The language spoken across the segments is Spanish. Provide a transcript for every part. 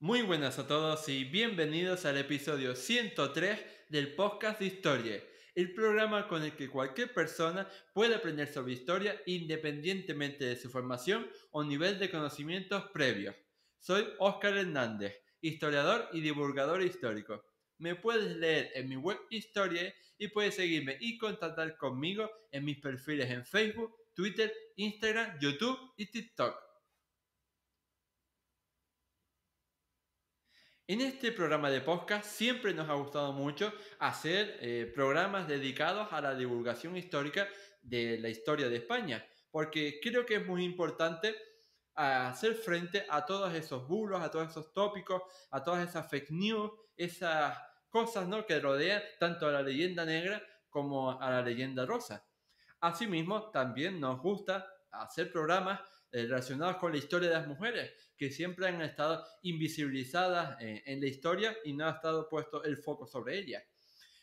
Muy buenas a todos y bienvenidos al episodio 103 del podcast de Historia, el programa con el que cualquier persona puede aprender sobre historia independientemente de su formación o nivel de conocimientos previos. Soy Óscar Hernández, historiador y divulgador histórico. Me puedes leer en mi web Historia y puedes seguirme y contactar conmigo en mis perfiles en Facebook, Twitter, Instagram, YouTube y TikTok. En este programa de podcast siempre nos ha gustado mucho hacer eh, programas dedicados a la divulgación histórica de la historia de España, porque creo que es muy importante ah, hacer frente a todos esos bulos, a todos esos tópicos, a todas esas fake news, esas cosas ¿no? que rodean tanto a la leyenda negra como a la leyenda rosa. Asimismo, también nos gusta hacer programas eh, relacionados con la historia de las mujeres, que siempre han estado invisibilizadas eh, en, la historia y no ha estado puesto el foco sobre ellas.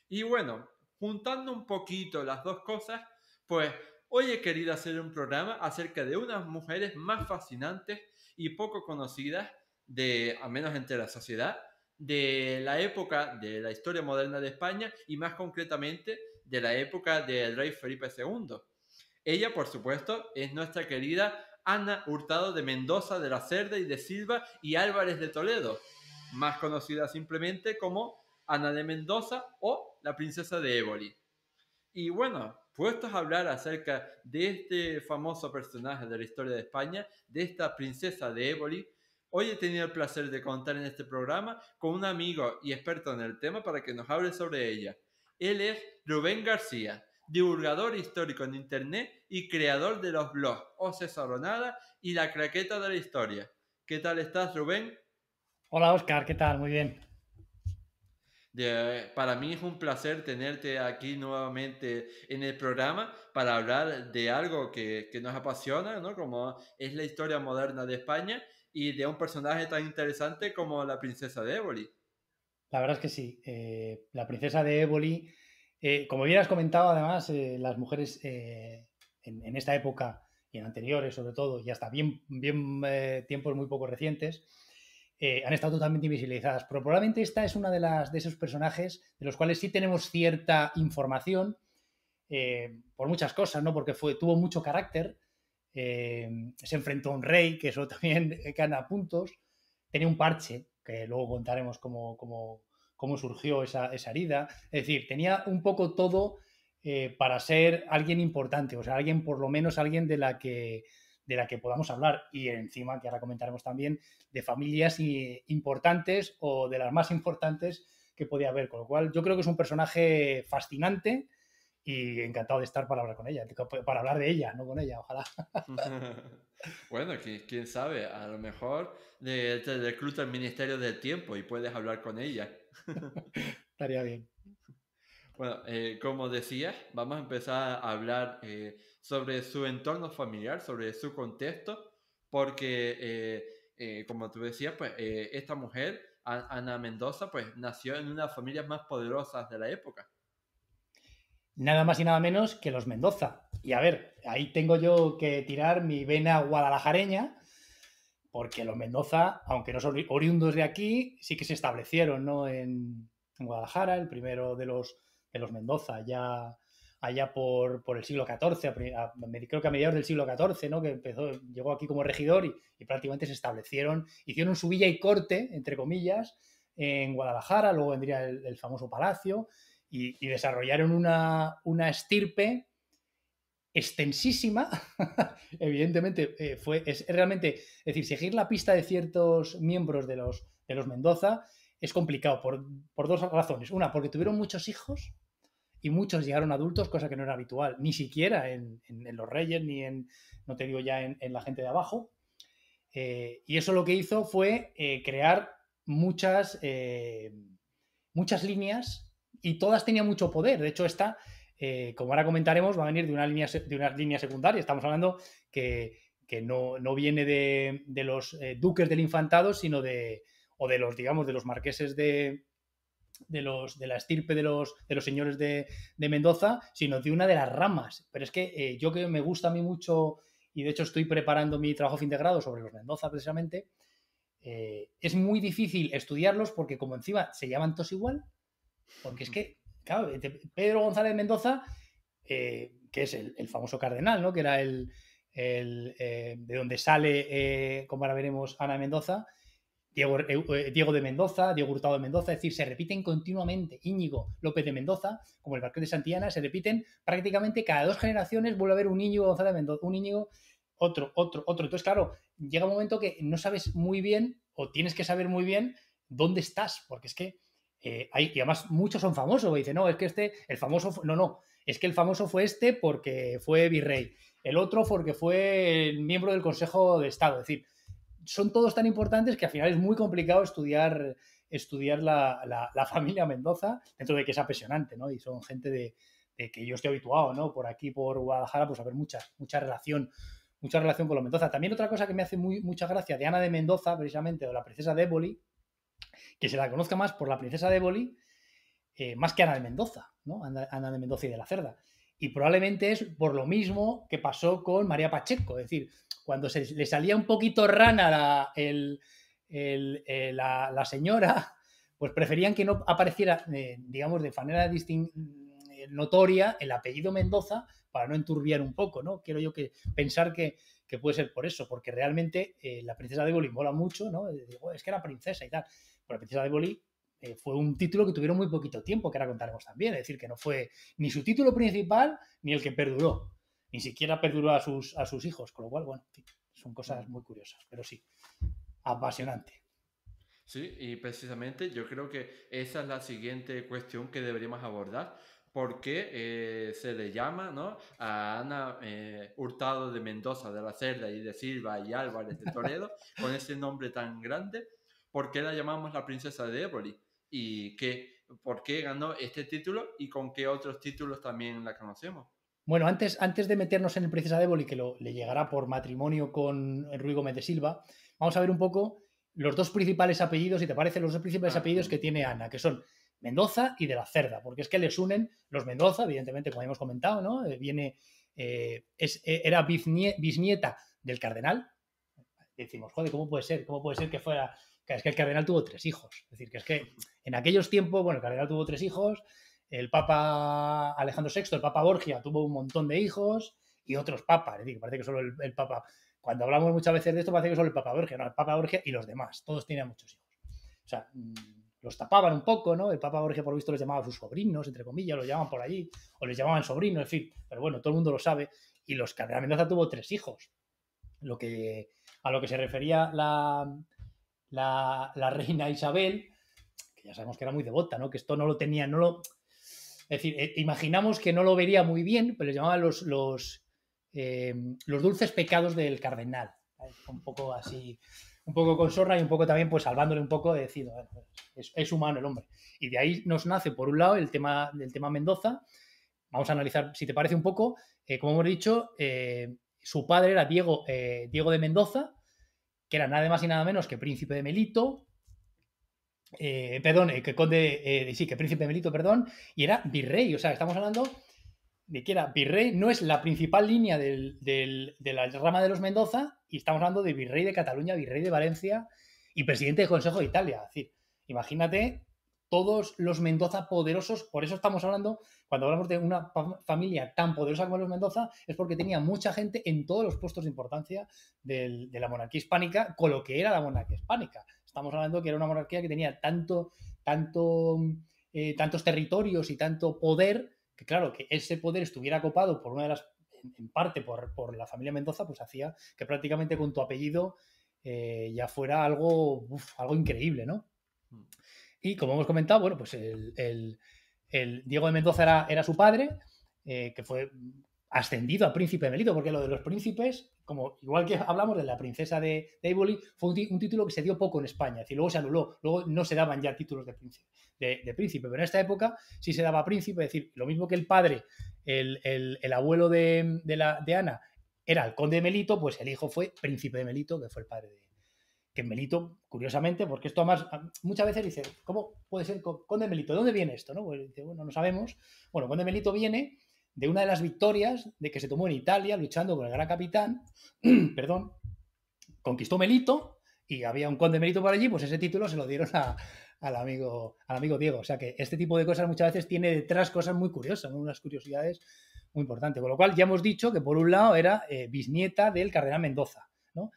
Y bueno, juntando un poquito las dos cosas, pues hoy he querido hacer un programa acerca de unas mujeres más fascinantes y poco conocidas, de, al menos entre la sociedad, de la época de la historia moderna de España y más concretamente de la época del rey Felipe II. Ella, por supuesto, es nuestra querida Ana Hurtado de Mendoza de la Cerda y de Silva y Álvarez de Toledo, más conocida simplemente como Ana de Mendoza o la princesa de Éboli. Y bueno, puestos a hablar acerca de este famoso personaje de la historia de España, de esta princesa de Éboli, hoy he tenido el placer de contar en este programa con un amigo y experto en el tema para que nos hable sobre ella. Él es Rubén García, divulgador histórico en Internet y creador de los blogs Ose Ronada y La Craqueta de la Historia. ¿Qué tal estás, Rubén? Hola, Oscar, ¿qué tal? Muy bien. para mí es un placer tenerte aquí nuevamente en el programa para hablar de algo que, nos apasiona, ¿no? Como es la historia moderna de España y de un personaje tan interesante como la princesa de Éboli. La verdad es que sí. Eh, la princesa de Éboli eh, como bien has comentado, además, eh, las mujeres eh, en, esta época y en anteriores, sobre todo, y hasta bien, bien tiempos muy poco recientes, han estado totalmente invisibilizadas. Pero probablemente esta es una de, las, de esos personajes de los cuales sí tenemos cierta información por muchas cosas, ¿no? Porque fue, tuvo mucho carácter, se enfrentó a un rey, que eso también gana puntos, tenía un parche, que luego contaremos como como cómo surgió esa, esa herida. Es decir, tenía un poco todo eh, para ser alguien importante, o sea, alguien por lo menos alguien de la que de la que podamos hablar y encima, que ahora comentaremos también, de familias importantes o de las más importantes que podía haber. Con lo cual, yo creo que es un personaje fascinante y encantado de estar para hablar con ella, para hablar de ella, no con ella, ojalá. bueno, quién sabe, a lo mejor te este, recluta el Ministerio del Tiempo y puedes hablar con ella. Estaría bien. Bueno, eh, como decías, vamos a empezar a hablar eh, sobre su entorno familiar, sobre su contexto, porque, eh, como tú decías, pues esta mujer, Ana Mendoza, pues nació en una de las familias más poderosas de la época. Nada más y nada menos que los Mendoza. Y a ver, ahí tengo yo que tirar mi vena guadalajareña porque los Mendoza, aunque no son oriundos de aquí, sí que se establecieron en, Guadalajara, el primero de los, los Mendoza, ya allá por, el siglo XIV, creo que a mediados del siglo XIV, ¿no? que empezó, llegó aquí como regidor y, prácticamente se establecieron, hicieron su villa y corte, entre comillas, en Guadalajara, luego vendría el, famoso palacio y, desarrollaron una, una estirpe extensísima, evidentemente eh, fue, es, realmente, es decir, seguir la pista de ciertos miembros de los, de los Mendoza es complicado por, dos razones. Una, porque tuvieron muchos hijos y muchos llegaron adultos, cosa que no era habitual, ni siquiera en, los reyes, ni en, no te digo ya, en, la gente de abajo. Eh, y eso lo que hizo fue eh, crear muchas, muchas líneas y todas tenían mucho poder. De hecho, esta eh, como ahora comentaremos, va a venir de una línea, de secundaria. Estamos hablando que, no, viene de, los eh, duques del infantado, sino de, o de los, digamos, de los marqueses de, los, de la estirpe de los, de los señores de, de Mendoza, sino de una de las ramas. Pero es que eh, yo que me gusta a mí mucho, y de hecho estoy preparando mi trabajo fin de grado sobre los Mendoza precisamente, es muy difícil estudiarlos porque como encima se llaman todos igual, porque es mm. que claro, eh, Pedro González Mendoza, eh, que es el, famoso cardenal, ¿no? Que era el, eh, de donde sale, como ahora veremos, Ana Mendoza, Diego, de Mendoza, Diego Hurtado de Mendoza, es decir, se repiten continuamente. Íñigo López de Mendoza, como el Marqués de Santillana, se repiten prácticamente cada dos generaciones vuelve a haber un Íñigo González de Mendoza, un Íñigo, otro, otro, otro. Entonces, claro, llega un momento que no sabes muy bien o tienes que saber muy bien dónde estás, porque es que eh, y además muchos son famosos, dice, no, es que este, el famoso, no, no, es que el famoso fue este porque fue virrey, el otro porque fue miembro del Consejo de Estado, es decir, son todos tan importantes que al final es muy complicado estudiar, estudiar la, familia Mendoza, dentro de que es apasionante, ¿no? Y son gente de, que yo estoy habituado, ¿no? Por aquí, por Guadalajara, pues a ver mucha, relación, mucha relación con los Mendoza. También otra cosa que me hace muy, mucha gracia de Ana de Mendoza, precisamente, o la princesa de que se la conozca más por la princesa de Boli, eh, más que Ana de Mendoza, ¿no? Ana, de Mendoza y de la Cerda. Y probablemente es por lo mismo que pasó con María Pacheco, es decir, cuando se le salía un poquito rana la, eh, la, señora, pues preferían que no apareciera, eh, digamos, de manera notoria el apellido Mendoza para no enturbiar un poco, ¿no? Quiero yo que pensar que que puede ser por eso, porque realmente eh, la princesa de Boli mola mucho, ¿no? es que era princesa y tal. Pero la princesa de Boli eh, fue un título que tuvieron muy poquito tiempo, que ahora contaremos también. Es decir, que no fue ni su título principal ni el que perduró. Ni siquiera perduró a sus, a sus hijos, con lo cual, bueno, son cosas mm. muy curiosas, pero sí, apasionante. Sí, y precisamente yo creo que esa es la siguiente cuestión que deberíamos abordar ¿Por qué eh, se le llama ¿no? a Ana eh, Hurtado de Mendoza, de la Cerda y de Silva y Álvarez de Toledo, con ese nombre tan grande, ¿por qué la llamamos la princesa de Éboli? ¿Y qué, por qué ganó este título y con qué otros títulos también la conocemos? Bueno, antes, antes de meternos en el princesa de Éboli, que le llegará por matrimonio con Rui Gómez de Silva, vamos a ver un poco los dos principales apellidos, si te parece, los dos principales ah, apellidos que tiene Ana, que son Mendoza y de la Cerda, porque es que les unen los Mendoza, evidentemente, como hemos comentado, ¿no? Eh, viene, eh, es, eh, era bisnieta del cardenal. Decimos, joder, ¿cómo puede ser? ¿Cómo puede ser que fuera... Es que el cardenal tuvo tres hijos. Es decir, que es que en aquellos tiempos, bueno, el cardenal tuvo tres hijos, el Papa Alejandro VI, el Papa Borgia, tuvo un montón de hijos y otros papas. Es decir, parece que solo el, el Papa. Cuando hablamos muchas veces de esto, parece que solo el Papa Borgia, no, el Papa Borgia y los demás. Todos tenían muchos hijos. O sea, mm, los tapaban un poco, ¿no? El Papa Jorge por lo visto, les llamaba sus sobrinos, entre comillas, los llamaban por allí, o les llamaban sobrinos, en fin, pero bueno, todo el mundo lo sabe. Y los Cardenal Mendoza tuvo tres hijos. Lo que, a lo que se refería la, la, reina Isabel, que ya sabemos que era muy devota, ¿no? Que esto no lo tenía, no lo. Es decir, eh, imaginamos que no lo vería muy bien, pero les llamaban los, los, eh, los dulces pecados del cardenal. Un poco así un poco con sorna y un poco también pues salvándole un poco de decir, es, humano el hombre. Y de ahí nos nace, por un lado, el tema del tema Mendoza. Vamos a analizar, si te parece un poco, eh, como hemos dicho, eh, su padre era Diego, eh, Diego de Mendoza, que era nada más y nada menos que príncipe de Melito, perdón, que conde, sí, que príncipe de Melito, perdón, y era virrey, o sea, estamos hablando de que era virrey, no es la principal línea de la rama de los Mendoza, y estamos hablando de virrey de Cataluña, virrey de Valencia y presidente del Consejo de Italia. Es decir, imagínate todos los Mendoza poderosos, por eso estamos hablando, cuando hablamos de una familia tan poderosa como los Mendoza, es porque tenía mucha gente en todos los puestos de importancia del, de la monarquía hispánica, con lo que era la monarquía hispánica. Estamos hablando que era una monarquía que tenía tanto, tanto, eh, tantos territorios y tanto poder que claro, que ese poder estuviera copado por una de las, en parte por, la familia Mendoza, pues hacía que prácticamente con tu apellido eh, ya fuera algo, algo increíble, ¿no? Mm. Y como hemos comentado, bueno, pues el, el, Diego de Mendoza era, era su padre, eh, que fue ascendido a príncipe de Melito, porque lo de los príncipes como igual que hablamos de la princesa de, de fue un, título que se dio poco en España, es luego se anuló, luego no se daban ya títulos de príncipe, de, príncipe pero en esta época sí se daba príncipe, es decir, lo mismo que el padre, el, abuelo de, Ana, era el conde de Melito, pues el hijo fue príncipe de Melito, que fue el padre de que Melito, curiosamente, porque esto además muchas veces dice, ¿cómo puede ser conde Melito? ¿De dónde viene esto? ¿No? Pues bueno, no sabemos. Bueno, conde Melito viene de una de las victorias de que se tomó en Italia luchando con el gran capitán, perdón, conquistó Melito y había un conde Melito por allí, pues ese título se lo dieron a, al, amigo, al amigo Diego. O sea que este tipo de cosas muchas veces tiene detrás cosas muy curiosas, unas curiosidades muy importantes. Con lo cual ya hemos dicho que por un lado era eh, bisnieta del cardenal Mendoza, ¿no?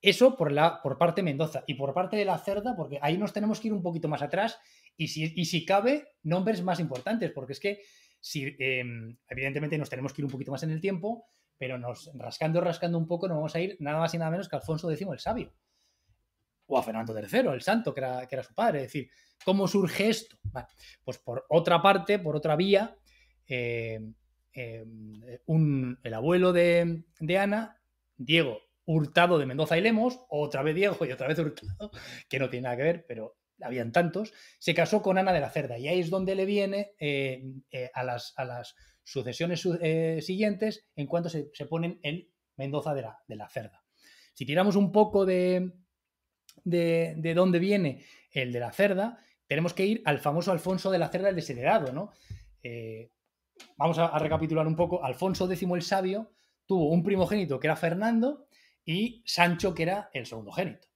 Eso por, la, por parte de Mendoza y por parte de la Cerda, porque ahí nos tenemos que ir un poquito más atrás y si, y si cabe, nombres más importantes, porque es que si, em, evidentemente nos tenemos que ir un poquito más en el tiempo, pero nos rascando, rascando un poco, nos vamos a ir nada más y nada menos que Alfonso X el Sabio. O a Fernando III, el santo, que era, su padre. Es decir, ¿cómo surge esto? pues por otra parte, por otra vía, em, em, el abuelo de, de Ana, Diego Hurtado de Mendoza y Lemos, otra vez Diego y otra vez Hurtado, que no tiene nada que ver, pero habían tantos, se casó con Ana de la Cerda. Y ahí es donde le viene eh, eh, a, las, sucesiones eh, siguientes en cuanto se, ponen en Mendoza de la, Cerda. Si tiramos un poco de, de, dónde viene el de la Cerda, tenemos que ir al famoso Alfonso de la Cerda, el desheredado. ¿no? vamos a, recapitular un poco. Alfonso X el Sabio tuvo un primogénito que era Fernando y Sancho que era el segundo segundogénito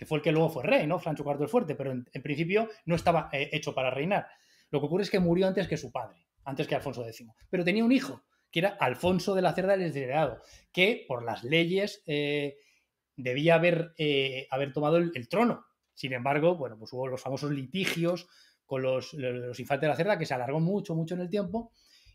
que fue el que luego fue rey, ¿no? Francho IV el Fuerte, pero en, principio no estaba eh, hecho para reinar. Lo que ocurre es que murió antes que su padre, antes que Alfonso X. Pero tenía un hijo, que era Alfonso de la Cerda el heredado, que por las leyes eh, debía haber, eh, haber tomado el, trono. Sin embargo, bueno, pues hubo los famosos litigios con los, infantes de la Cerda, que se alargó mucho, mucho en el tiempo,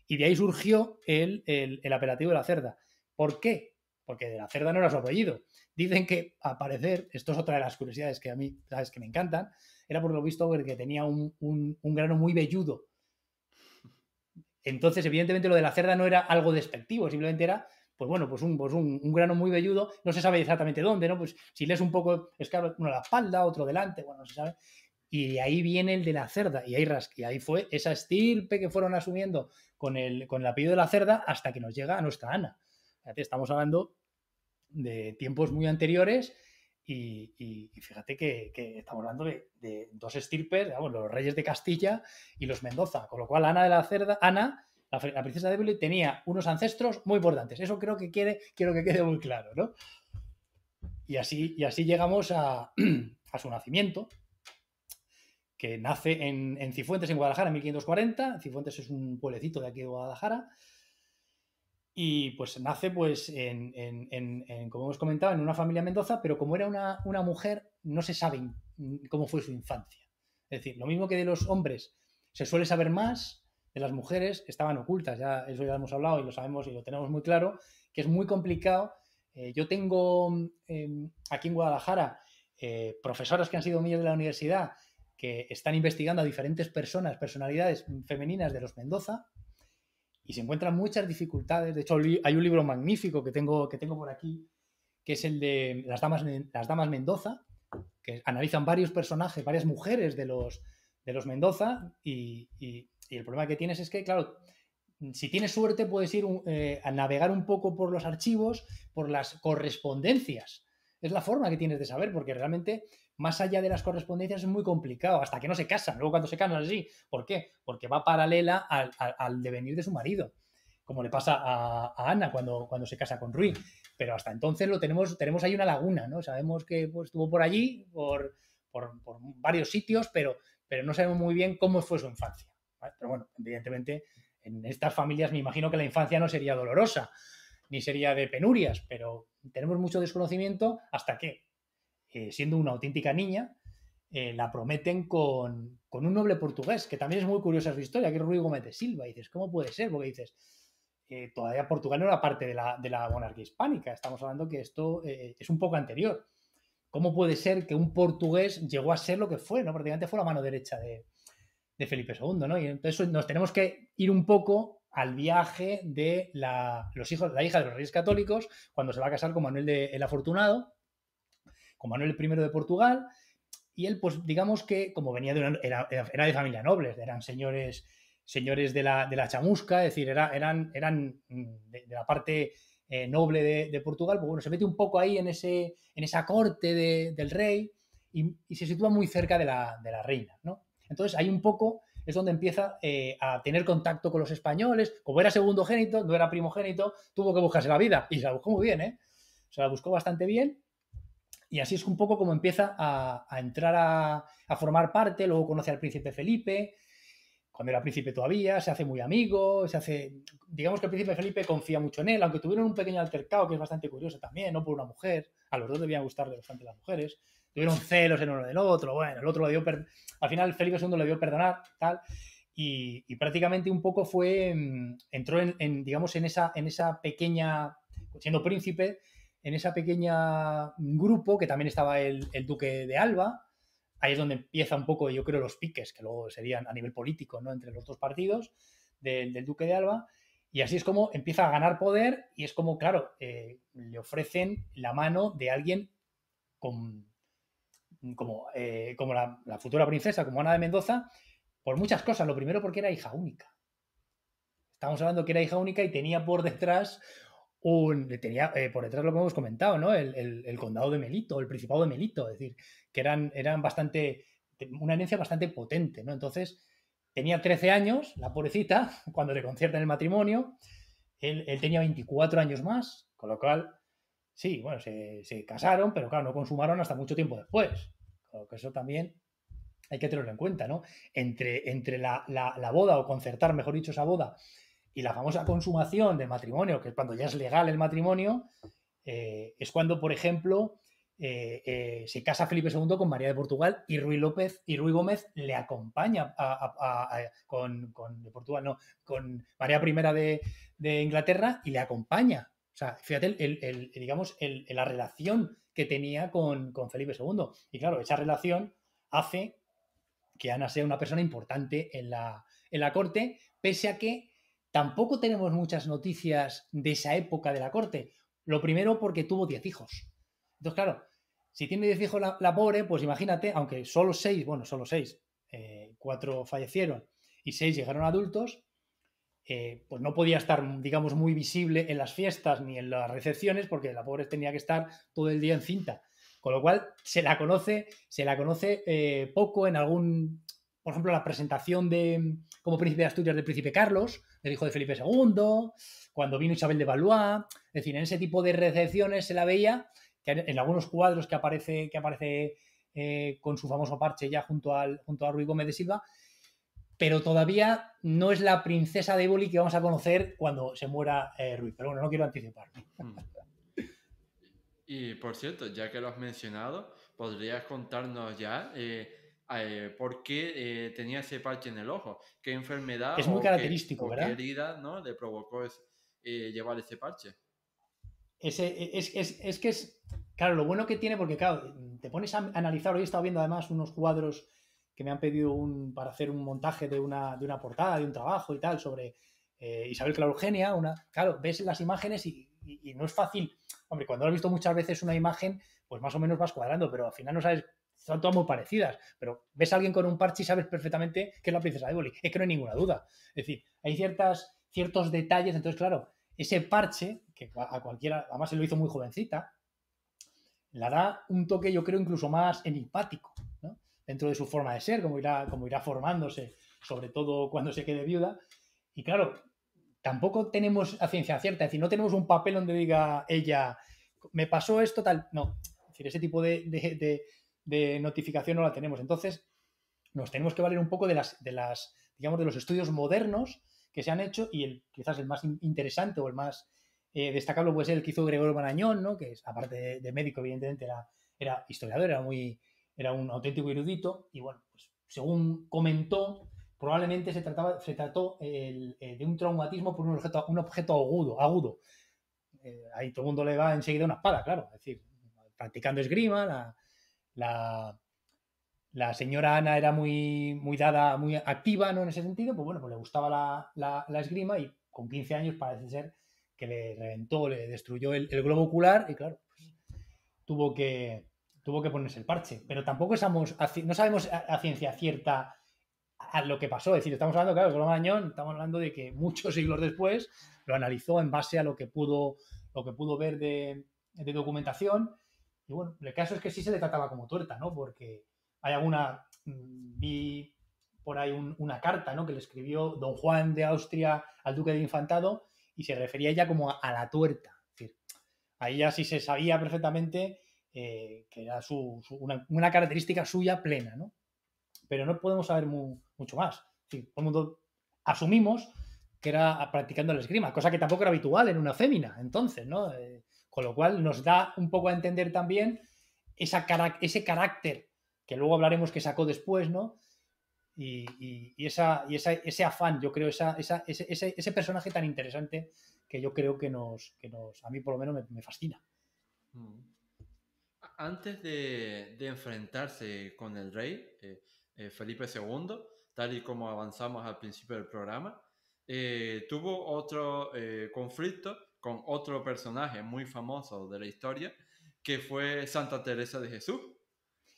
y de ahí surgió el, el, el apelativo de la Cerda. ¿Por qué? porque de la cerda no era su apellido. Dicen que, al parecer, esto es otra de las curiosidades que a mí, sabes, que me encantan, era por lo visto que tenía un, grano muy velludo. Entonces, evidentemente, lo de la cerda no era algo despectivo, simplemente era, pues bueno, pues un, pues un, grano muy velludo, no se sabe exactamente dónde, ¿no? Pues si lees un poco, es uno a la espalda, otro delante, bueno, no se sabe. Y ahí viene el de la cerda, y ahí, y ahí fue esa estirpe que fueron asumiendo con el, con el apellido de la cerda hasta que nos llega a nuestra Ana estamos hablando de tiempos muy anteriores y, fíjate que, estamos hablando de, dos estirpes, digamos, los reyes de Castilla y los Mendoza, con lo cual Ana de la Cerda, Ana, la, princesa de tenía unos ancestros muy importantes. Eso creo que quiere, quiero que quede muy claro, ¿no? Y así, y así llegamos a, su nacimiento, que nace en, en, Cifuentes, en Guadalajara, en 1540. Cifuentes es un pueblecito de aquí de Guadalajara. Y pues nace, pues, en, como hemos comentado, en una familia Mendoza, pero como era una, mujer, no se sabe cómo fue su infancia. Es decir, lo mismo que de los hombres se suele saber más, de las mujeres estaban ocultas, ya eso ya hemos hablado y lo sabemos y lo tenemos muy claro, que es muy complicado. Eh, yo tengo mm, em, aquí en Guadalajara eh, profesoras que han sido miembros de la universidad que están investigando a diferentes personas, personalidades femeninas de los Mendoza, y se encuentran muchas dificultades. De hecho, hay un libro magnífico que tengo, que tengo por aquí, que es el de Las Damas, Las Damas Mendoza, que analizan varios personajes, varias mujeres de los, de los Mendoza, y, el problema que tienes es que, claro, si tienes suerte puedes ir eh, a navegar un poco por los archivos, por las correspondencias. Es la forma que tienes de saber, porque realmente más allá de las correspondencias es muy complicado, hasta que no se casan. Luego cuando se casan así, ¿por qué? Porque va paralela al, devenir de su marido, como le pasa a, Ana cuando, cuando se casa con Rui. Pero hasta entonces lo tenemos, tenemos ahí una laguna, ¿no? Sabemos que pues, estuvo por allí, por, por, varios sitios, pero, pero no sabemos muy bien cómo fue su infancia. Pero bueno, evidentemente en estas familias me imagino que la infancia no sería dolorosa, ni sería de penurias, pero tenemos mucho desconocimiento hasta que eh, siendo una auténtica niña, eh, la prometen con, un noble portugués, que también es muy curiosa su historia, que es Rui Gómez de Silva. dices, ¿cómo puede ser? Porque dices, eh, todavía Portugal no era parte de la, monarquía hispánica. Estamos hablando que esto es un poco anterior. ¿Cómo puede ser que un portugués llegó a ser lo que fue? ¿no? Prácticamente fue la mano derecha de, Felipe II. ¿no? Y entonces nos tenemos que ir un poco al viaje de la, los hijos, la hija de los reyes católicos cuando se va a casar con Manuel el Afortunado con Manuel I de Portugal. Y él, pues digamos que, como venía de una, era, era, de familia noble, eran señores, señores de, la, de la chamusca, es decir, era, eran, eran mm, de, la parte eh, noble de, de, Portugal, pues bueno, se mete un poco ahí en, ese, en esa corte del rey y, se sitúa muy cerca de la, de la reina, ¿no? Entonces ahí un poco es donde empieza eh, a tener contacto con los españoles, como era segundo segundogénito, no era primogénito, tuvo que buscarse la vida y se la buscó muy bien, ¿eh? Se la buscó bastante bien y así es un poco como empieza a, entrar a, formar parte, luego conoce al príncipe Felipe, cuando era príncipe todavía, se hace muy amigo, se hace... Digamos que el príncipe Felipe confía mucho en él, aunque tuvieron un pequeño altercado que es bastante curioso también, no por una mujer, a los dos debían gustarle bastante las mujeres, tuvieron celos en uno del otro, bueno, el otro lo dio... Per... Al final Felipe II le dio perdonar, tal, y, prácticamente un poco fue... Mm, entró en, digamos, en esa, en esa pequeña... siendo príncipe en esa pequeña grupo que también estaba el, duque de Alba. Ahí es donde empieza un poco, yo creo, los piques, que luego serían a nivel político, ¿no? Entre los dos partidos del, duque de Alba. Y así es como empieza a ganar poder y es como, claro, eh, le ofrecen la mano de alguien como, eh, como la, la, futura princesa, como Ana de Mendoza, por muchas cosas. Lo primero porque era hija única. Estamos hablando que era hija única y tenía por detrás tenía, eh, por detrás lo que hemos comentado, ¿no? El, condado de Melito, el principado de Melito, es decir, que eran, eran bastante, una herencia bastante potente, ¿no? Entonces, tenía 13 años, la pobrecita, cuando le conciertan el matrimonio, él, tenía 24 años más, con lo cual, sí, bueno, se, se casaron, pero claro, no consumaron hasta mucho tiempo después, lo que eso también hay que tenerlo en cuenta, ¿no? Entre, entre la, la, la boda, o concertar, mejor dicho, esa boda, y la famosa consumación del matrimonio, que es cuando ya es legal el matrimonio, eh, es cuando, por ejemplo, eh, eh, se casa Felipe II con María de Portugal y Ruy López y Ruy Gómez le acompaña con, Portugal, con María I de, Inglaterra y le acompaña. O sea, fíjate, digamos, la relación que tenía con, Felipe II. Y claro, esa relación hace que Ana sea una persona importante en la, en la corte, pese a que Tampoco tenemos muchas noticias de esa época de la corte. Lo primero porque tuvo 10 hijos. Entonces, claro, si tiene 10 hijos la, pobre, pues imagínate, aunque solo seis bueno, solo seis 4 eh, fallecieron y seis llegaron adultos, eh, pues no podía estar, digamos, muy visible en las fiestas ni en las recepciones porque la pobre tenía que estar todo el día en cinta. Con lo cual se la conoce, se la conoce eh, poco en algún por ejemplo, la presentación de como príncipe de Asturias del príncipe Carlos, el hijo de Felipe II, cuando vino Isabel de Valois, es decir, en ese tipo de recepciones se la veía, en algunos cuadros que aparece, que aparece eh, con su famoso parche ya junto, al, junto a Rui Gómez de Silva, pero todavía no es la princesa de Éboli que vamos a conocer cuando se muera eh, Rui. Pero bueno, no quiero anticipar. Mm. Y por cierto, ya que lo has mencionado, ¿podrías contarnos ya eh, eh, por qué eh, tenía ese parche en el ojo, qué enfermedad es muy característico, qué, herida le provocó eh, llevar ese parche. E, es, que es, claro, lo bueno que tiene, porque claro, te pones a analizar, hoy he estado viendo además unos cuadros que me han pedido para hacer un montaje de una, de una portada, de un trabajo y tal, sobre eh, Isabel Claurgenia, una, claro, ves las imágenes y, no es fácil, hombre, cuando has visto muchas veces una imagen, pues más o menos vas cuadrando, pero al final no sabes son todas muy parecidas, pero ves a alguien con un parche y sabes perfectamente que es la princesa de Boli. Es que no hay ninguna duda. Es decir, hay ciertas, ciertos detalles, entonces, claro, ese parche, que a cualquiera, además se lo hizo muy jovencita, la da un toque, yo creo, incluso más enipático, ¿no? dentro de su forma de ser, como irá, como irá formándose, sobre todo cuando se quede viuda. Y claro, tampoco tenemos a ciencia cierta, es decir, no tenemos un papel donde diga ella, me pasó esto, tal. No, es decir, ese tipo de de notificación no la tenemos. Entonces, nos tenemos que valer un poco de las, de las digamos, de los estudios modernos que se han hecho y el, quizás el más interesante o el más eh, destacable puede ser el que hizo Gregorio Barañón, ¿no? que es, aparte de, médico, evidentemente, era, era, historiador, era, muy, era un auténtico erudito, y bueno, pues, según comentó, probablemente se, trataba, se trató el, eh, de un traumatismo por un objeto, un objeto agudo. agudo. Eh, ahí todo el mundo le va enseguida una espada, claro, es decir, practicando esgrima, la, la, señora Ana era muy, muy dada, muy activa ¿no? en ese sentido, pues bueno, pues le gustaba la, esgrima y con 15 años parece ser que le reventó, le destruyó el, globo ocular y claro, tuvo, que, tuvo que ponerse el parche. Pero tampoco estamos, no sabemos a, ciencia cierta a lo que pasó. Es decir, estamos hablando, claro, estamos hablando de que muchos siglos después lo analizó en base a lo que pudo, lo que pudo ver de, de documentación y bueno, el caso es que sí se le trataba como tuerta, ¿no? Porque hay alguna, mm, vi por ahí una carta, ¿no? Que le escribió don Juan de Austria al duque de Infantado y se refería ella como a, la tuerta. Es decir, ahí ya sí se sabía perfectamente eh, que era su, una, característica suya plena, ¿no? Pero no podemos saber mucho más. Es todo el mundo asumimos que era practicando la esgrima, cosa que tampoco era habitual en una fémina, entonces, ¿no? Eh, con lo cual nos da un poco a entender también ese carácter que luego hablaremos que sacó después, ¿no? Y, esa, y ese afán, yo creo, esa, esa, ese, ese, personaje tan interesante que yo creo que nos, que nos a mí por lo menos me, fascina. Mm. Antes de, enfrentarse con el rey, eh, eh, Felipe II, tal y como avanzamos al principio del programa, eh, tuvo otro conflicto con otro personaje muy famoso de la historia, que fue Santa Teresa de Jesús.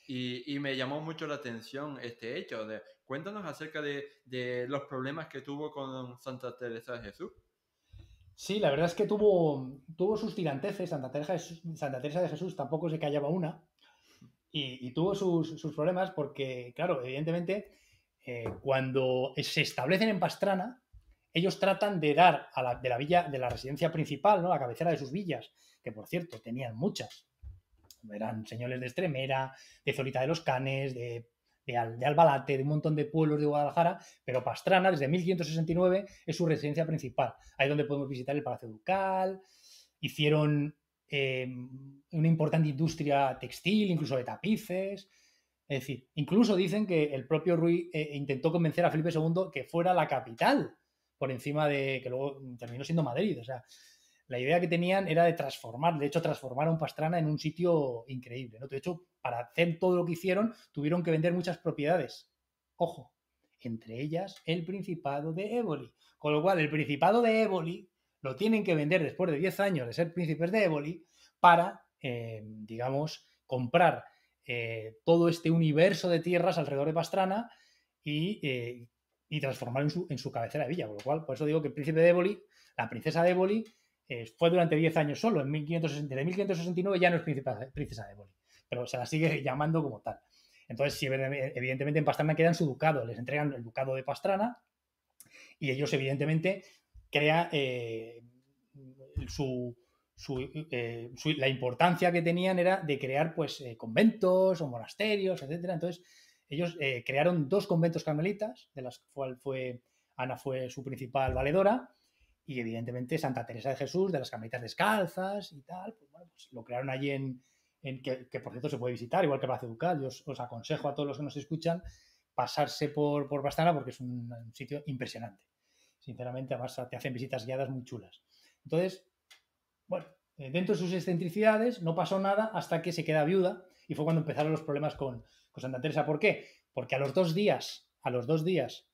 Y, me llamó mucho la atención este hecho. De, cuéntanos acerca de, los problemas que tuvo con Santa Teresa de Jesús. Sí, la verdad es que tuvo, tuvo sus tiranteces. Santa Teresa, de Jesús tampoco se callaba una. Y, tuvo sus, problemas porque, claro, evidentemente, eh, cuando se establecen en Pastrana, ellos tratan de dar de la villa, de la residencia principal, ¿no? La cabecera de sus villas, que por cierto tenían muchas. Eran señores de Estremera, de Zorita de los Canes, de, Albalate, de un montón de pueblos de Guadalajara, pero Pastrana, desde 1569, es su residencia principal. Ahí donde podemos visitar el Palacio Ducal. Hicieron em, una importante industria textil, incluso de tapices. Es decir, incluso dicen que el propio Rui eh, intentó convencer a Felipe II que fuera la capital por encima de que luego terminó siendo Madrid. O sea, la idea que tenían era de transformar, de hecho, transformaron Pastrana en un sitio increíble. ¿no? De hecho, para hacer todo lo que hicieron, tuvieron que vender muchas propiedades. Ojo, entre ellas el Principado de Éboli. Con lo cual, el Principado de Éboli lo tienen que vender después de 10 años de ser príncipes de Éboli para, eh, digamos, comprar eh, todo este universo de tierras alrededor de Pastrana y eh, y transformar en su, en su cabecera de villa. por lo cual, por eso digo que el príncipe de Éboli, la princesa de Éboli, eh, fue durante 10 años solo. En 1560, desde 1569 ya no es princesa de Éboli, pero se la sigue llamando como tal. Entonces, evidentemente en Pastrana quedan su ducado, les entregan el ducado de Pastrana y ellos evidentemente crean eh, su, eh, su, la importancia que tenían era de crear pues conventos o monasterios, etcétera. Entonces, ellos eh, crearon dos conventos carmelitas, de las cuales Ana fue su principal valedora, y evidentemente Santa Teresa de Jesús, de las carmelitas descalzas y tal, pues pues lo crearon allí en, que, por cierto se puede visitar, igual que Palacio Educal. Yo os, aconsejo a todos los que nos escuchan pasarse por, por Bastana porque es un, sitio impresionante. Sinceramente, además te hacen visitas guiadas muy chulas. Entonces, bueno, eh, dentro de sus excentricidades no pasó nada hasta que se queda viuda y fue cuando empezaron los problemas con, pues Santa Teresa. ¿Por qué? Porque a los dos días, a los dos días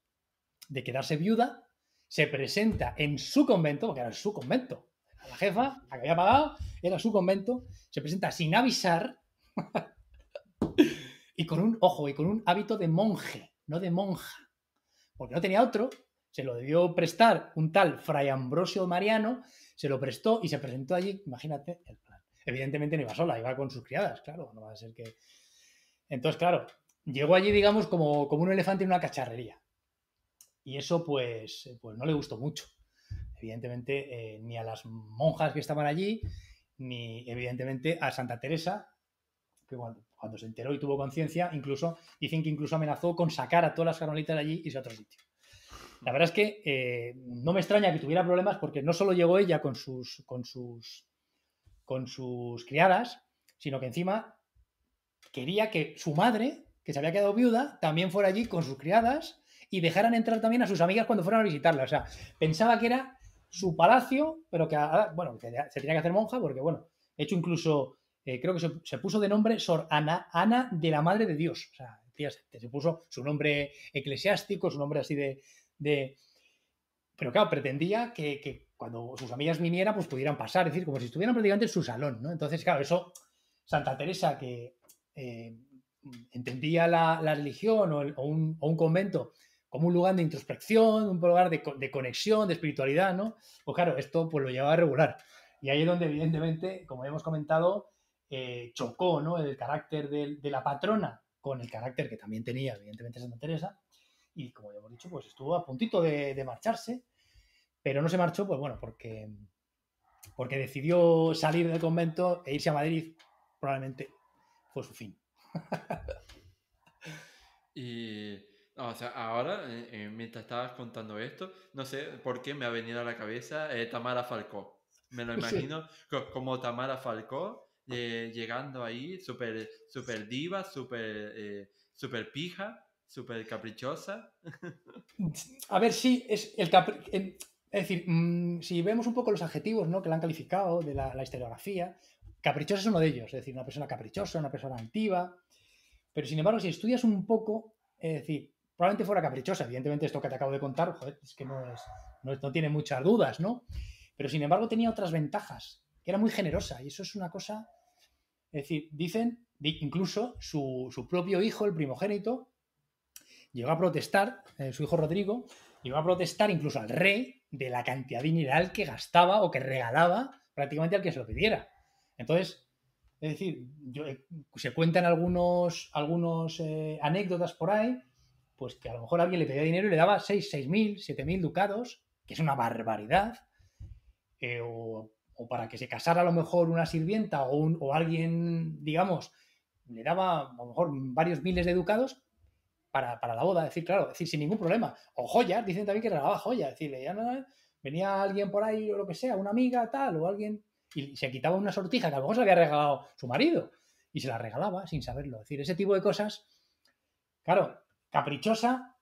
de quedarse viuda, se presenta en su convento, porque era su convento, a la jefa, la que había pagado, era su convento, se presenta sin avisar y con un, ojo, y con un hábito de monje, no de monja, porque no tenía otro, se lo debió prestar un tal Fray Ambrosio Mariano, se lo prestó y se presentó allí, imagínate el plan. Evidentemente no iba sola, iba con sus criadas, claro, no va a ser que entonces, claro, llegó allí, digamos, como, como un elefante en una cacharrería. Y eso, pues, pues no le gustó mucho. Evidentemente, eh, ni a las monjas que estaban allí, ni evidentemente a Santa Teresa, que cuando, se enteró y tuvo conciencia, incluso, dicen que incluso amenazó con sacar a todas las carmelitas de allí y a otro sitio. La verdad es que eh, no me extraña que tuviera problemas porque no solo llegó ella con sus, con sus, con sus criadas, sino que encima quería que su madre, que se había quedado viuda, también fuera allí con sus criadas y dejaran entrar también a sus amigas cuando fueran a visitarla. O sea, pensaba que era su palacio, pero que, bueno, se tenía que hacer monja porque, bueno, hecho incluso eh, creo que se, puso de nombre Sor Ana, Ana de la Madre de Dios. O sea, se, puso su nombre eclesiástico, su nombre así de... de... Pero claro, pretendía que, que cuando sus amigas vinieran, pues pudieran pasar, es decir, como si estuvieran prácticamente en su salón, ¿no? Entonces, claro, eso, Santa Teresa, que eh, mm, entendía la, religión o, un, convento como un lugar de introspección, un lugar de, conexión, de espiritualidad, ¿no? Pues claro, esto pues lo llevaba a regular. Y ahí es donde, evidentemente, como hemos comentado, eh, chocó ¿no? el carácter de, la patrona con el carácter que también tenía, evidentemente, Santa Teresa. Y como ya hemos dicho, pues estuvo a puntito de, de marcharse, pero no se marchó, pues bueno, porque, porque decidió salir del convento e irse a Madrid, probablemente fue su fin. y ahora, eh, eh, mientras estabas contando esto, no sé por qué me ha venido a la cabeza eh, Tamara Falcó. Me lo imagino como Tamara Falcó llegando ahí, súper super diva, súper super pija, súper caprichosa. A ver, sí, es el Es decir, mm, si vemos un poco los adjetivos ¿no? que la han calificado de la, la historiografía, Caprichoso es uno de ellos, es decir, una persona caprichosa, una persona activa. Pero sin embargo, si estudias un poco, es decir, probablemente fuera caprichosa, evidentemente esto que te acabo de contar, es que no, tiene muchas dudas, ¿no? Pero sin embargo tenía otras ventajas, que era muy generosa y eso es una cosa, es decir, dicen, incluso su, su propio hijo, el primogénito, llegó a protestar, eh, su hijo Rodrigo, llegó a protestar incluso al rey de la cantidad de que gastaba o que regalaba prácticamente al que se lo pidiera. Entonces, es decir, eh, se cuentan algunos, algunos eh, anécdotas por ahí, pues que a lo mejor alguien le pedía dinero y le daba 6, 6 mil, mil ducados, que es una barbaridad, eh, o, para que se casara a lo mejor una sirvienta o, alguien, digamos, le daba a lo mejor varios miles de ducados para, la boda, decir, claro, decir, sin ningún problema. O joyas, dicen también que regalaba joyas, ya decir, venía alguien por ahí o lo que sea, una amiga, tal, o alguien y se quitaba una sortija que a lo mejor se había regalado su marido y se la regalaba sin saberlo. Es decir, ese tipo de cosas, claro, caprichosa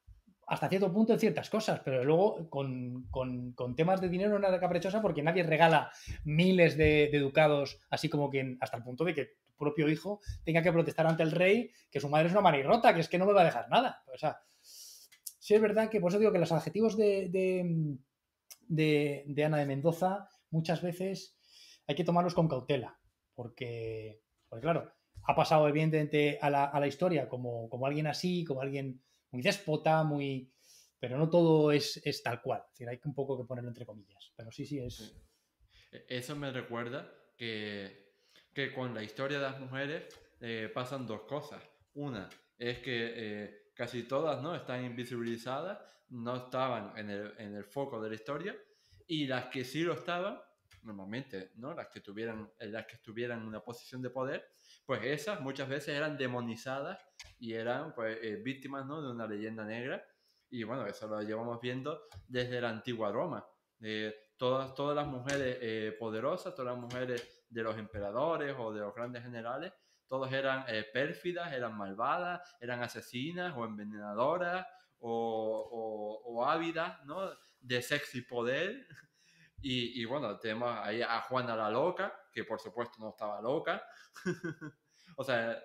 hasta cierto punto en ciertas cosas, pero luego con, temas de dinero no era caprichosa porque nadie regala miles de, ducados, así como que hasta el punto de que tu propio hijo tenga que protestar ante el rey que su madre es una manirrota, que es que no me va a dejar nada. O sea, sí es verdad que por eso digo que los adjetivos de, de Ana de Mendoza muchas veces hay que tomarlos con cautela, porque, claro, ha pasado evidentemente a la, historia como, como, alguien así, como alguien muy despota, muy... Pero no todo es, es tal cual, es decir, hay un poco que ponerlo entre comillas, pero sí, sí es... E-, eso me recuerda que, con la historia de las mujeres eh, pasan dos cosas. Una es que eh, casi todas ¿no? están invisibilizadas, no estaban en el, en el foco de la historia, y las que sí lo estaban, normalmente, ¿no? Las que tuvieran, eh, las que estuvieran en una posición de poder, pues esas muchas veces eran demonizadas y eran pues, eh, víctimas, ¿no? De una leyenda negra. Y bueno, eso lo llevamos viendo desde la antigua Roma. todas, todas las mujeres eh, poderosas, todas las mujeres de los emperadores o de los grandes generales, todas eran pérfidas, eran malvadas, eran asesinas o envenenadoras o, o, o ávidas, ¿no? De sexo y poder. Y, y bueno, tenemos ahí a Juana la loca, que por supuesto no estaba loca. o sea,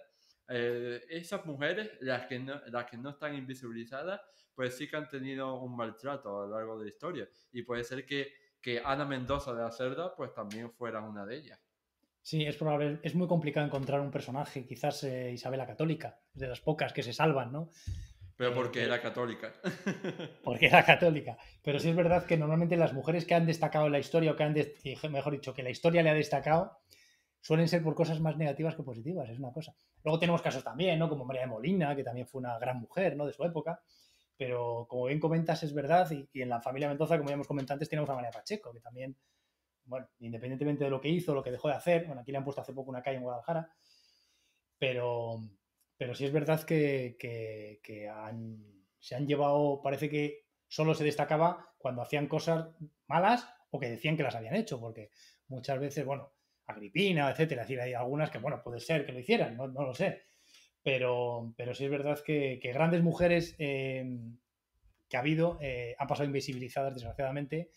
eh, esas mujeres, las que, no, las que no están invisibilizadas, pues sí que han tenido un maltrato a lo largo de la historia. Y puede ser que, que Ana Mendoza de la Cerda, pues también fuera una de ellas. Sí, es probable, es muy complicado encontrar un personaje, quizás Isabela eh, Isabel la Católica, de las pocas que se salvan, ¿no? Pero porque era católica. Porque era católica. Pero sí es verdad que normalmente las mujeres que han destacado en la historia, o que han, mejor dicho, que la historia le ha destacado, suelen ser por cosas más negativas que positivas, es una cosa. Luego tenemos casos también, ¿no? Como María de Molina, que también fue una gran mujer, ¿no? De su época. Pero como bien comentas, es verdad, y, y en la familia Mendoza, como ya hemos comentado antes, tenemos a María Pacheco, que también, bueno, independientemente de lo que hizo, lo que dejó de hacer, bueno, aquí le han puesto hace poco una calle en Guadalajara, pero pero sí es verdad que, se han llevado, parece que solo se destacaba cuando hacían cosas malas o que decían que las habían hecho, porque muchas veces, bueno, Agripina, etcétera, decir, hay algunas que, bueno, puede ser que lo hicieran, no, lo sé. Pero, pero sí es verdad que, grandes mujeres eh, que ha habido eh, han pasado invisibilizadas, desgraciadamente,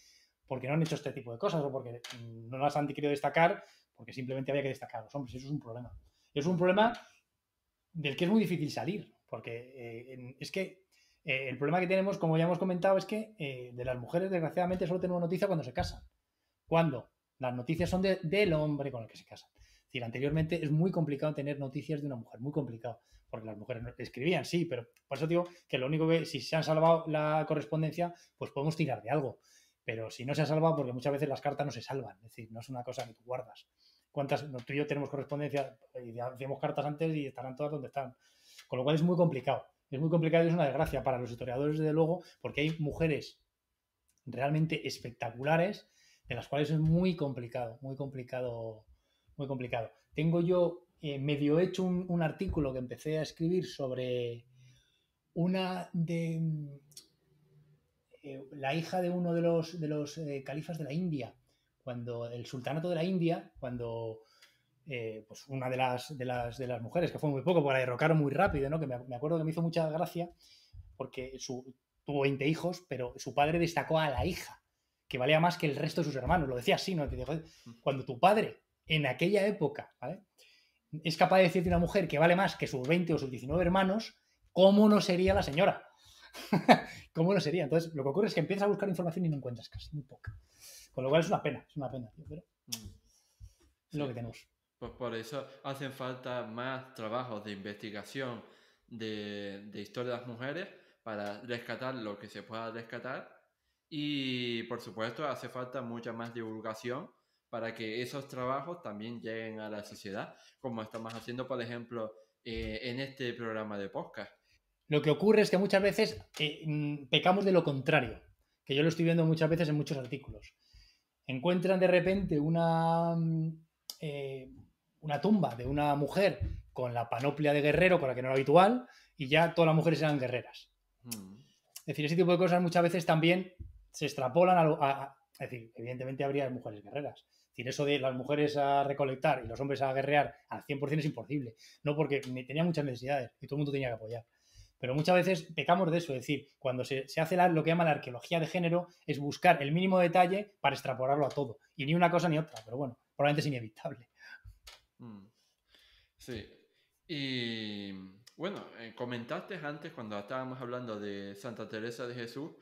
porque no han hecho este tipo de cosas o porque no las han querido destacar, porque simplemente había que destacar a los hombres. Eso es un problema. Es un problema del que es muy difícil salir, porque eh, es que eh, el problema que tenemos, como ya hemos comentado, es que eh, de las mujeres, desgraciadamente, solo tenemos noticia cuando se casan. Cuando las noticias son de, del hombre con el que se casan. Es decir, anteriormente es muy complicado tener noticias de una mujer, muy complicado, porque las mujeres no, escribían, sí, pero por eso digo que lo único que, si se han salvado la correspondencia, pues podemos tirar de algo. Pero si no se ha salvado, porque muchas veces las cartas no se salvan, es decir, no es una cosa que tú guardas cuántas, nosotros y yo tenemos correspondencia, y hacíamos cartas antes y estarán todas donde están. Con lo cual es muy complicado. Es muy complicado y es una desgracia para los historiadores, desde luego, porque hay mujeres realmente espectaculares de las cuales es muy complicado, muy complicado, muy complicado. Tengo yo eh, medio hecho un, artículo que empecé a escribir sobre una de eh, la hija de uno de los, de los eh, califas de la India, cuando el sultanato de la India, cuando eh, pues una de las, de las, de, las, mujeres, que fue muy poco, porque la derrocaron muy rápido, ¿no? que me, acuerdo que me hizo mucha gracia, porque tuvo 20 hijos, pero su padre destacó a la hija, que valía más que el resto de sus hermanos, lo decía así, ¿no? Mm. Cuando tu padre, en aquella época, es capaz de decirte una mujer que vale más que sus 20 o sus 19 hermanos, ¿cómo no sería la señora? ¿Cómo no sería? Entonces, lo que ocurre es que empiezas a buscar información y no encuentras casi, muy poca. Con lo cual es una pena, es una pena, es lo que tenemos. Pues por eso hacen falta más trabajos de investigación de, de historia de las mujeres para rescatar lo que se pueda rescatar y por supuesto hace falta mucha más divulgación para que esos trabajos también lleguen a la sociedad, como estamos haciendo, por ejemplo, eh, en este programa de podcast. Lo que ocurre es que muchas veces eh, mm, pecamos de lo contrario, que yo lo estoy viendo muchas veces en muchos artículos encuentran de repente una, mm, eh, una tumba de una mujer con la panoplia de guerrero, con la que no era habitual, y ya todas las mujeres eran guerreras. Mm. Es decir, ese tipo de cosas muchas veces también se extrapolan a, a es decir, evidentemente habría mujeres guerreras. Es decir, eso de las mujeres a recolectar y los hombres a guerrear al 100% es imposible. No porque tenía muchas necesidades y todo el mundo tenía que apoyar. Pero muchas veces pecamos de eso, es decir, cuando se, hace lo que llama la arqueología de género, es buscar el mínimo detalle para extrapolarlo a todo. Y ni una cosa ni otra, pero bueno, probablemente es inevitable. Mm. Sí. Y bueno, eh, comentaste antes cuando estábamos hablando de Santa Teresa de Jesús,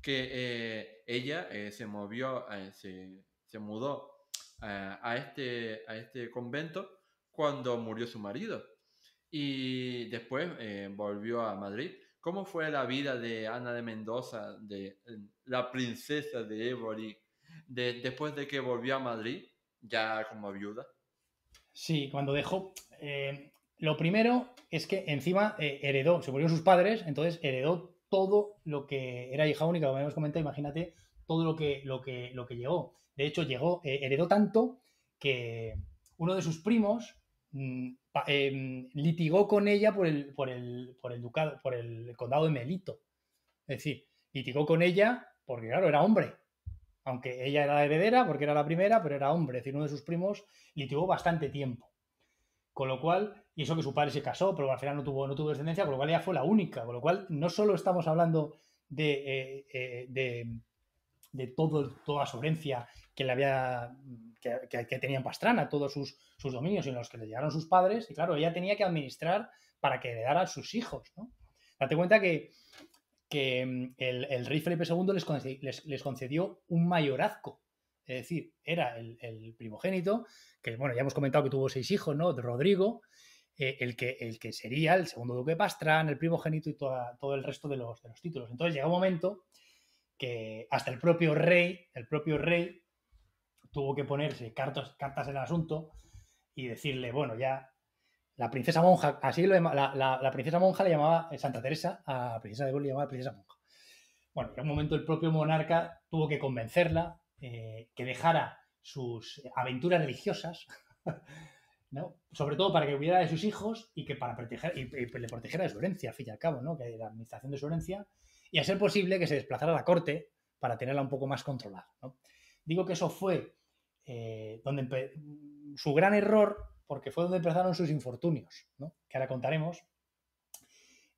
que eh, ella eh, se movió, se, se, mudó a, este, a este convento cuando murió su marido y después eh, volvió a Madrid. ¿Cómo fue la vida de Ana de Mendoza, de, la princesa de Éboli, después de que volvió a Madrid, ya como viuda? Sí, cuando dejó... Eh, lo primero es que encima eh, heredó, se murieron sus padres, entonces heredó todo lo que era hija única, como hemos comentado, imagínate todo lo que, lo que, lo que llegó. De hecho, llegó, heredó tanto que uno de sus primos Mm, em, litigó con ella por el, por el, ducado, por el condado de Melito. Es decir, litigó con ella porque, claro, era hombre. Aunque ella era la heredera, porque era la primera, pero era hombre. Es decir, uno de sus primos litigó bastante tiempo. Con lo cual, y eso que su padre se casó, pero al final no tuvo, no tuvo descendencia, con lo cual ella fue la única. Con lo cual, no solo estamos hablando de, eh, eh, de, toda su herencia que le había que, que, tenían Pastrana, todos sus, dominios y en los que le llegaron sus padres, y claro, ella tenía que administrar para que heredara a sus hijos, Date cuenta que, que mm, el, rey Felipe II les concedió, un mayorazgo. Es decir, era el, primogénito, que bueno, ya hemos comentado que tuvo seis hijos, ¿no? Rodrigo, eh, el, que, el que sería el segundo duque de Pastrana, el primogénito y todo el resto de los, de los títulos. Entonces llega un momento que hasta el propio rey, el propio rey tuvo que ponerse cartas en el asunto y decirle, bueno, ya la princesa monja, así lo, la, la, princesa monja le llamaba eh, Santa Teresa, a la princesa de Borbón le llamaba princesa monja. Bueno, en un momento el propio monarca tuvo que convencerla eh, que dejara sus aventuras religiosas, sobre todo para que cuidara de sus hijos y que para proteger, y, le protegiera de su herencia, al fin y al cabo, ¿no? que de la administración de su herencia, y a ser posible que se desplazara a la corte para tenerla un poco más controlada. Digo que eso fue eh, donde mm, su gran error, porque fue donde empezaron sus infortunios, que ahora contaremos,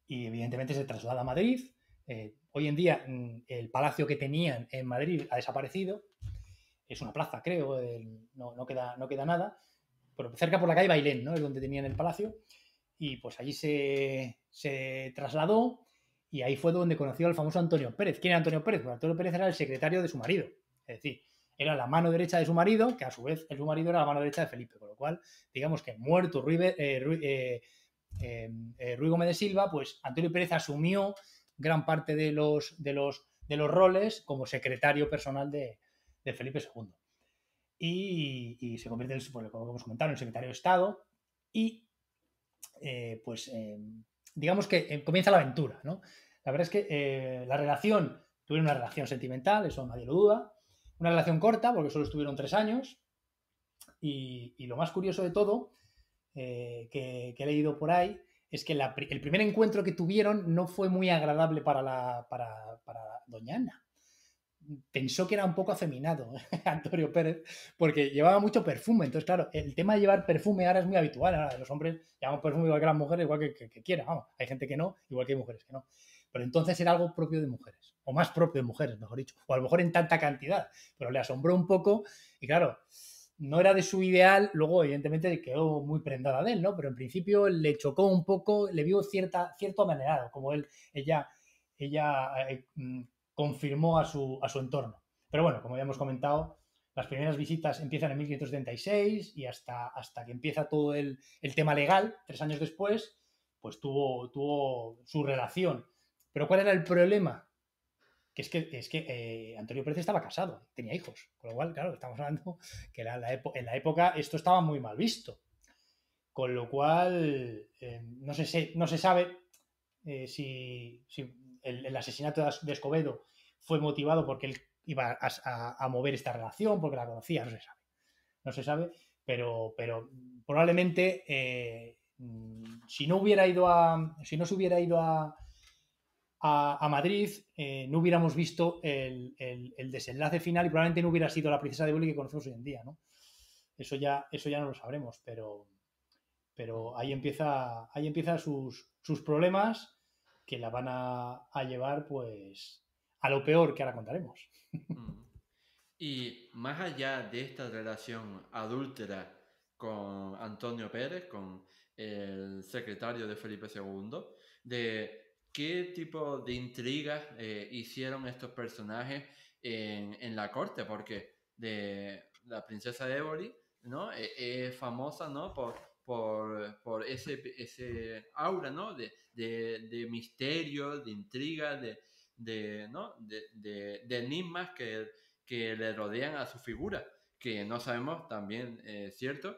y evidentemente se traslada a Madrid. Eh, hoy en día mm, el palacio que tenían en Madrid ha desaparecido, es una plaza creo, no, queda, no queda nada, pero cerca por la calle Bailén, es donde tenían el palacio, y pues allí se, trasladó y ahí fue donde conoció al famoso Antonio Pérez. ¿Quién era Antonio Pérez? Pues Antonio Pérez era el secretario de su marido, es decir, era la mano derecha de su marido, que a su vez su marido era la mano derecha de Felipe, con lo cual, digamos que muerto eh, eh, em, eh, Rui, Gómez de Silva, pues Antonio Pérez asumió gran parte de los, de los, de los roles como secretario personal de, Felipe II. Y, se convierte, en, pues, como hemos comentado, en secretario de Estado y, pues, em, digamos que em, comienza la aventura, ¿no? La verdad es que la relación, tuvieron una relación sentimental, eso nadie lo duda, una relación corta, porque solo estuvieron tres años. Y, lo más curioso de todo, eh, que, he leído por ahí, es que el primer encuentro que tuvieron no fue muy agradable para, Doña Ana. Pensó que era un poco afeminado Antonio Pérez, porque llevaba mucho perfume. Entonces, claro, el tema de llevar perfume ahora es muy habitual. Ahora los hombres llevan perfume igual que las mujeres, igual que, quieran. quiera. hay gente que no, igual que hay mujeres que no. Pero entonces era algo propio de mujeres, o más propio de mujeres, mejor dicho, o a lo mejor en tanta cantidad, pero le asombró un poco y claro, no era de su ideal, luego evidentemente quedó muy prendada de él, ¿no? Pero en principio le chocó un poco, le vio cierta, cierto amanerado, como él, ella, ella eh, mm, confirmó a su, a su entorno. Pero bueno, como ya hemos comentado, las primeras visitas empiezan en 1576 y hasta, hasta que empieza todo el, el tema legal, tres años después, pues tuvo, tuvo su relación pero ¿cuál era el problema? Que es que, eh, Antonio Pérez estaba casado, tenía hijos. Con lo cual, claro, estamos hablando que en la época esto estaba muy mal visto. Con lo cual, eh, no, se, sabe eh, si, el, asesinato de Escobedo fue motivado porque él iba a, mover esta relación, porque la conocía, no se sabe. No se sabe, pero, pero probablemente mm, si no hubiera ido a. Si no se hubiera ido a a, Madrid, eh, no hubiéramos visto el, desenlace final y probablemente no hubiera sido la princesa de Boli que conocemos hoy en día, ¿no? Eso ya, eso ya no lo sabremos, pero, pero ahí empieza, sus, problemas que la van a, llevar pues a lo peor que ahora contaremos. Mm. Y más allá de esta relación adúltera con Antonio Pérez, con el secretario de Felipe II, de ¿Qué tipo de intrigas eh, hicieron estos personajes en, en, la corte? Porque de la princesa Evoli, ¿no? E, es famosa, ¿no? Por, por, por ese, ese, aura, ¿no? De, de, de, misterio, de intriga, de, de ¿no? de, enigmas que, que, le rodean a su figura, que no sabemos también, eh, ¿cierto?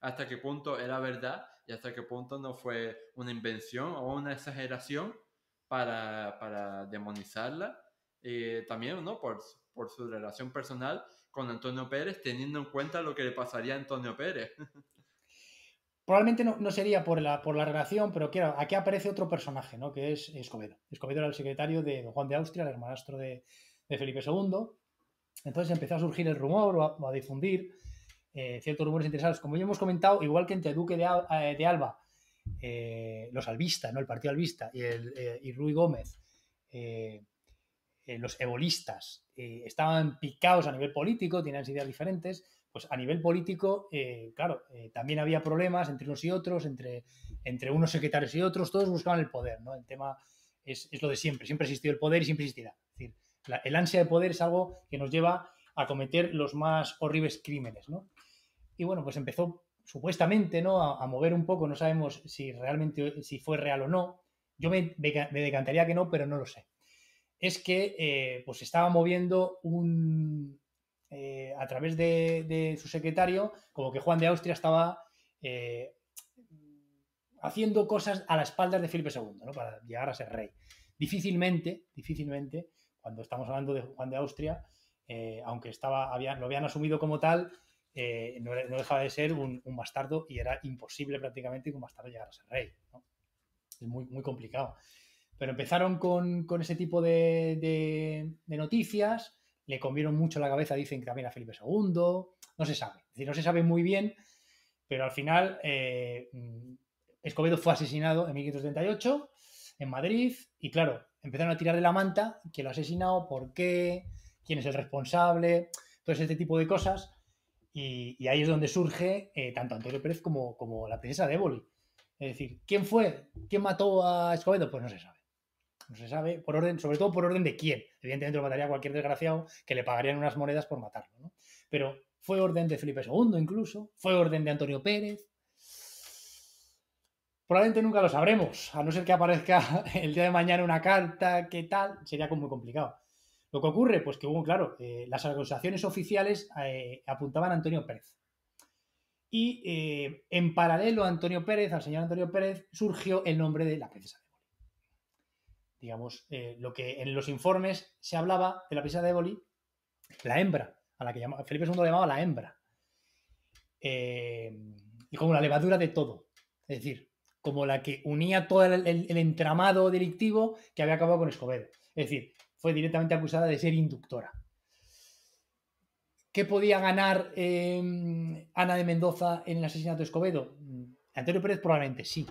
Hasta qué punto era verdad y hasta qué punto no fue una invención o una exageración para, para demonizarla. Eh, también, ¿no? Por, por su relación personal con Antonio Pérez, teniendo en cuenta lo que le pasaría a Antonio Pérez. Probablemente no, no, sería por la, por la relación, pero aquí aparece otro personaje, ¿no? Que es Escobedo. Escobedo era el secretario de Juan de Austria, el hermanastro de, de Felipe II. Entonces empezó a surgir el rumor o a, difundir eh, ciertos rumores interesantes. Como ya hemos comentado, igual que entre Duque de, eh, de Alba eh, los albistas, ¿no? El partido albista y, el, eh, Rui Gómez, eh, los ebolistas, estaban picados a nivel político, tenían ideas diferentes. Pues a nivel político, claro, también había problemas entre unos y otros, entre, entre unos secretarios y otros, todos buscaban el poder, ¿no? El tema es, lo de siempre, siempre existido el poder y siempre existirá. decir, el ansia de poder es algo que nos lleva a cometer los más horribles crímenes, ¿no? Y bueno, pues empezó supuestamente, ¿no? A, mover un poco, no sabemos si realmente si fue real o no. Yo me, decantaría que no, pero no lo sé. Es que eh, pues estaba moviendo un eh, a través de, su secretario, como que Juan de Austria estaba eh, haciendo cosas a las espaldas de Felipe II, Para llegar a ser rey. Difícilmente, difícilmente, cuando estamos hablando de Juan de Austria, eh, aunque estaba, lo habían asumido como tal, eh, no, dejaba de ser un, bastardo y era imposible prácticamente que un bastardo llegara a ser rey. Es muy, muy complicado. Pero empezaron con, ese tipo de, noticias, le comieron mucho la cabeza, dicen que también a Felipe II, no se sabe. Es no se sabe muy bien, pero al final eh, Escobedo fue asesinado en 1538 en Madrid y claro, empezaron a tirar de la manta, quién lo ha asesinado, por qué, quién es el responsable, todo este tipo de cosas y, ahí es donde surge eh, tanto Antonio Pérez como, la princesa de Éboli. Es decir, ¿quién fue? ¿Quién mató a Escobedo? Pues no se sabe. No se sabe, por orden, sobre todo por orden de quién. Evidentemente lo mataría cualquier desgraciado que le pagarían unas monedas por matarlo. ¿no? Pero fue orden de Felipe II incluso, fue orden de Antonio Pérez. Probablemente nunca lo sabremos, a no ser que aparezca el día de mañana una carta, qué tal, sería como muy complicado. Lo que ocurre, pues que hubo, claro, eh, las acusaciones oficiales eh, apuntaban a Antonio Pérez. Y eh, en paralelo a Antonio Pérez, al señor Antonio Pérez, surgió el nombre de la princesa de Éboli. Digamos, lo que en los informes se hablaba de la princesa de Éboli, la hembra, a la que Felipe II llamaba la hembra. y como la levadura de todo. Es decir, como la que unía todo el entramado delictivo que había acabado con Escobedo. Es decir, fue directamente acusada de ser inductora. ¿Qué podía ganar em, Ana de Mendoza en el asesinato de Escobedo? Mm, Antonio Pérez probablemente sí,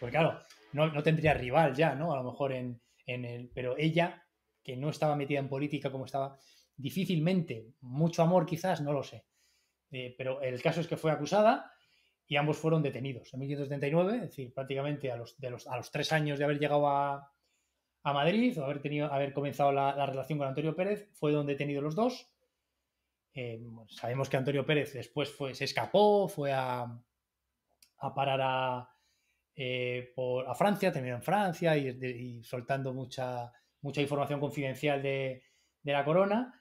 Porque claro, no, tendría rival ya, ¿no? A lo mejor en, el... Pero ella, que no estaba metida en política como estaba, difícilmente, mucho amor quizás, no lo sé. Eh, pero el caso es que fue acusada y ambos fueron detenidos en 1579, es decir, prácticamente a los, de los, a los tres años de haber llegado a, a Madrid, haber, tenido, haber comenzado la, relación con Antonio Pérez, fue donde tenido los dos. Eh, sabemos que Antonio Pérez después fue, se escapó, fue a, a parar a, eh, por, a Francia, terminó en Francia y, soltando mucha, mucha información confidencial de, la corona,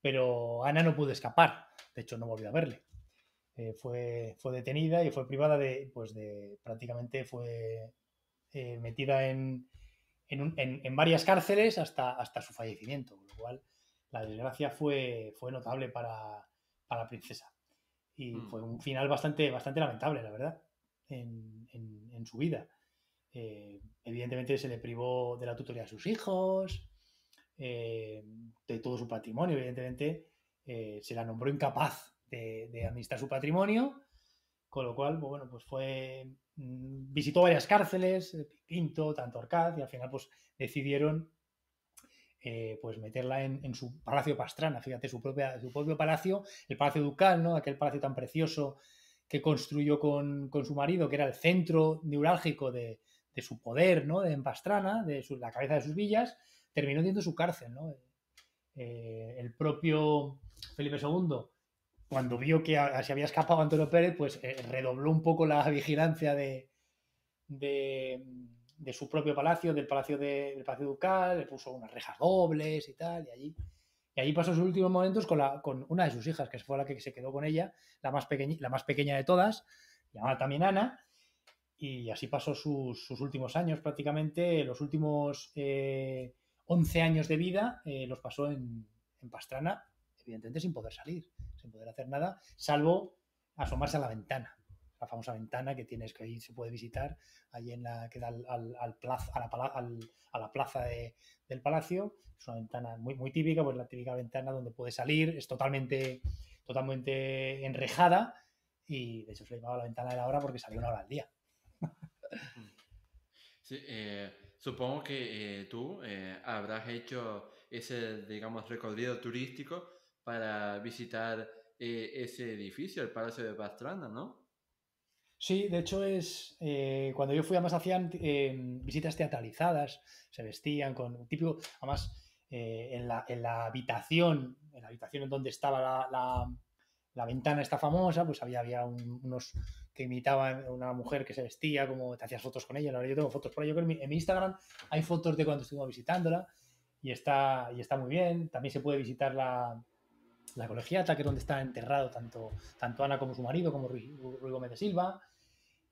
pero Ana no pudo escapar, de hecho no volvió a verle. Eh, fue, fue detenida y fue privada de, pues de prácticamente fue metida en, en, varias cárceles hasta, hasta su fallecimiento, con lo cual la desgracia fue, fue notable para, para la princesa. Y hmm. fue un final bastante, bastante lamentable, la verdad, en, en su vida. Eh, evidentemente se le privó de la tutoría de sus hijos, eh, de todo su patrimonio, evidentemente eh, se la nombró incapaz de, de, administrar su patrimonio, con lo cual, pues bueno, pues fue Mm, visitó varias cárceles, eh, Pinto, Orcad, y al final pues decidieron eh, pues meterla en, su palacio Pastrana, fíjate, su, su propio palacio, el palacio ducal, ¿no? Aquel palacio tan precioso que construyó con, su marido, que era el centro neurálgico de, su poder, En Pastrana, de la cabeza de sus villas, terminó siendo su cárcel, eh, el propio Felipe II cuando vio que se había escapado Antonio Pérez, pues eh, redobló un poco la vigilancia de, su propio palacio, del palacio, de, del palacio ducal, le puso unas rejas dobles y tal, y allí. Y allí pasó sus últimos momentos con, con una de sus hijas, que fue la que se quedó con ella, la más, pequeña, la más pequeña de todas, llamada también Ana, y así pasó sus, últimos años prácticamente, los últimos 11 eh, años de vida eh, los pasó en, en Pastrana, evidentemente sin poder salir, sin poder hacer nada, salvo asomarse a la ventana, la famosa ventana que tienes que ahí se puede visitar, ahí en la que da al, a, la, plaza del palacio, es una ventana muy, típica, pues la típica ventana donde puedes salir, es totalmente, totalmente enrejada y de hecho se le llamaba la ventana de la hora porque salía una hora al día. Eh, supongo que eh, tú eh, habrás hecho ese, digamos, recorrido turístico para visitar eh, ese edificio, el Palacio de Pastrana, ¿no? Sí, de hecho es, eh, cuando yo fui además hacían visitas teatralizadas, se vestían con típico, además eh, en la, habitación, en la habitación en donde estaba la, ventana esta famosa, pues había, había unos que imitaban a una mujer que se vestía, como te hacías fotos con ella, ahora yo tengo fotos por ahí, yo en mi, Instagram hay fotos de cuando estuvimos visitándola, y está, y está muy bien. También se puede visitar la, la colegiata, que es donde está enterrado tanto, tanto Ana como su marido, como Ruy, Gómez de Silva.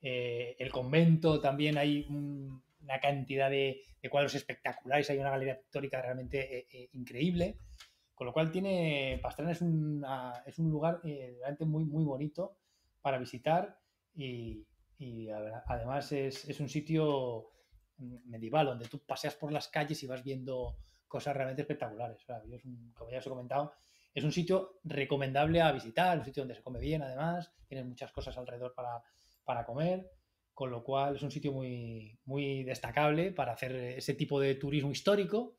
Eh, el convento, también hay una cantidad de, cuadros espectaculares, hay una galería pictórica realmente eh, eh, increíble. Con lo cual tiene, Pastrana es, ah, es un lugar realmente muy, muy bonito para visitar y, además es, es un sitio mm, medieval donde tú paseas por las calles y vas viendo cosas realmente espectaculares. como ya os he comentado, es un sitio recomendable a visitar, un sitio donde se come bien además, tienes muchas cosas alrededor para, comer, con lo cual es un sitio muy, muy destacable para hacer ese tipo de turismo histórico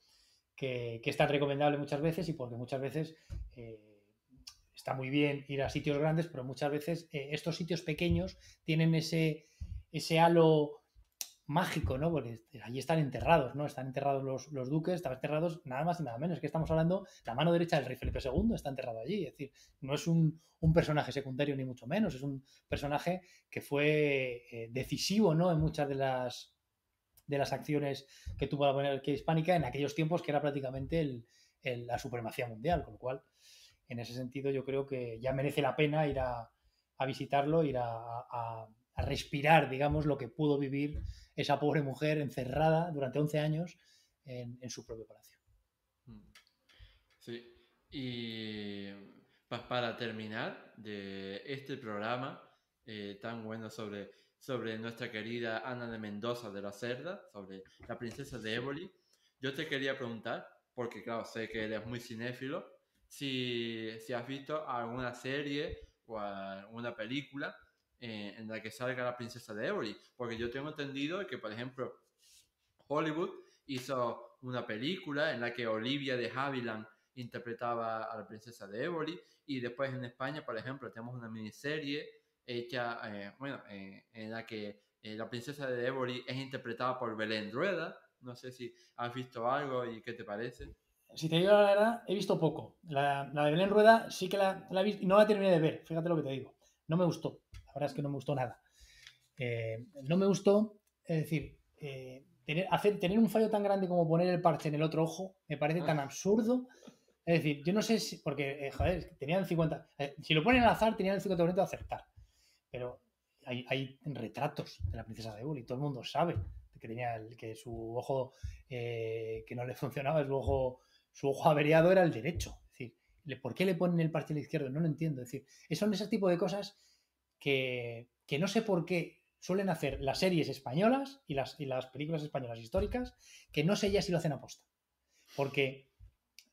que, que tan recomendable muchas veces y porque muchas veces eh, está muy bien ir a sitios grandes, pero muchas veces eh, estos sitios pequeños tienen ese, ese halo mágico, ¿no? Porque allí están enterrados, ¿no? Están enterrados los, duques, están enterrados nada más y nada menos. que estamos hablando, la mano derecha del rey Felipe II está enterrado allí. Es decir, no es un, personaje secundario ni mucho menos, es un personaje que fue eh, decisivo, ¿no? En muchas de las de las acciones que tuvo la monarquía hispánica en aquellos tiempos que era prácticamente el, la supremacía mundial, con lo cual, en ese sentido, yo creo que ya merece la pena ir a, visitarlo, ir a respirar, digamos, lo que pudo vivir esa pobre mujer encerrada durante 11 años en, su propio palacio. Mm. Sí, y para terminar de este programa eh, tan bueno sobre, sobre nuestra querida Ana de Mendoza de la Cerda, sobre la princesa de Éboli, yo te quería preguntar, porque claro, sé que eres muy cinéfilo, si, si has visto alguna serie o alguna película eh, en la que salga la princesa de Everly. Porque yo tengo entendido que, por ejemplo, Hollywood hizo una película en la que Olivia de Havilland interpretaba a la princesa de Éboli y después en España, por ejemplo, tenemos una miniserie hecha, eh, bueno, eh, en la que la princesa de Éboli es interpretada por Belén Rueda. No sé si has visto algo y qué te parece. Si te digo la verdad, he visto poco. La, la de Belén Rueda sí que la, la he visto y no la terminé de ver, fíjate lo que te digo. No me gustó verdad es que no me gustó nada. Eh, no me gustó, es decir, eh, tener, hacer, tener un fallo tan grande como poner el parche en el otro ojo me parece tan ah. absurdo. Es decir, yo no sé si, porque, eh, joder, tenían 50, si lo ponen al azar, tenían el 50% de acertar. Pero hay, retratos de la princesa de Ebol y todo el mundo sabe que tenía el, que su ojo que no le funcionaba, su ojo, su ojo averiado era el derecho. Es decir, ¿por qué le ponen el parche en izquierdo? No lo entiendo. Es decir, son ese tipo de cosas que, no sé por qué suelen hacer las series españolas y las, y las películas españolas históricas, que no sé ya si lo hacen aposta. Porque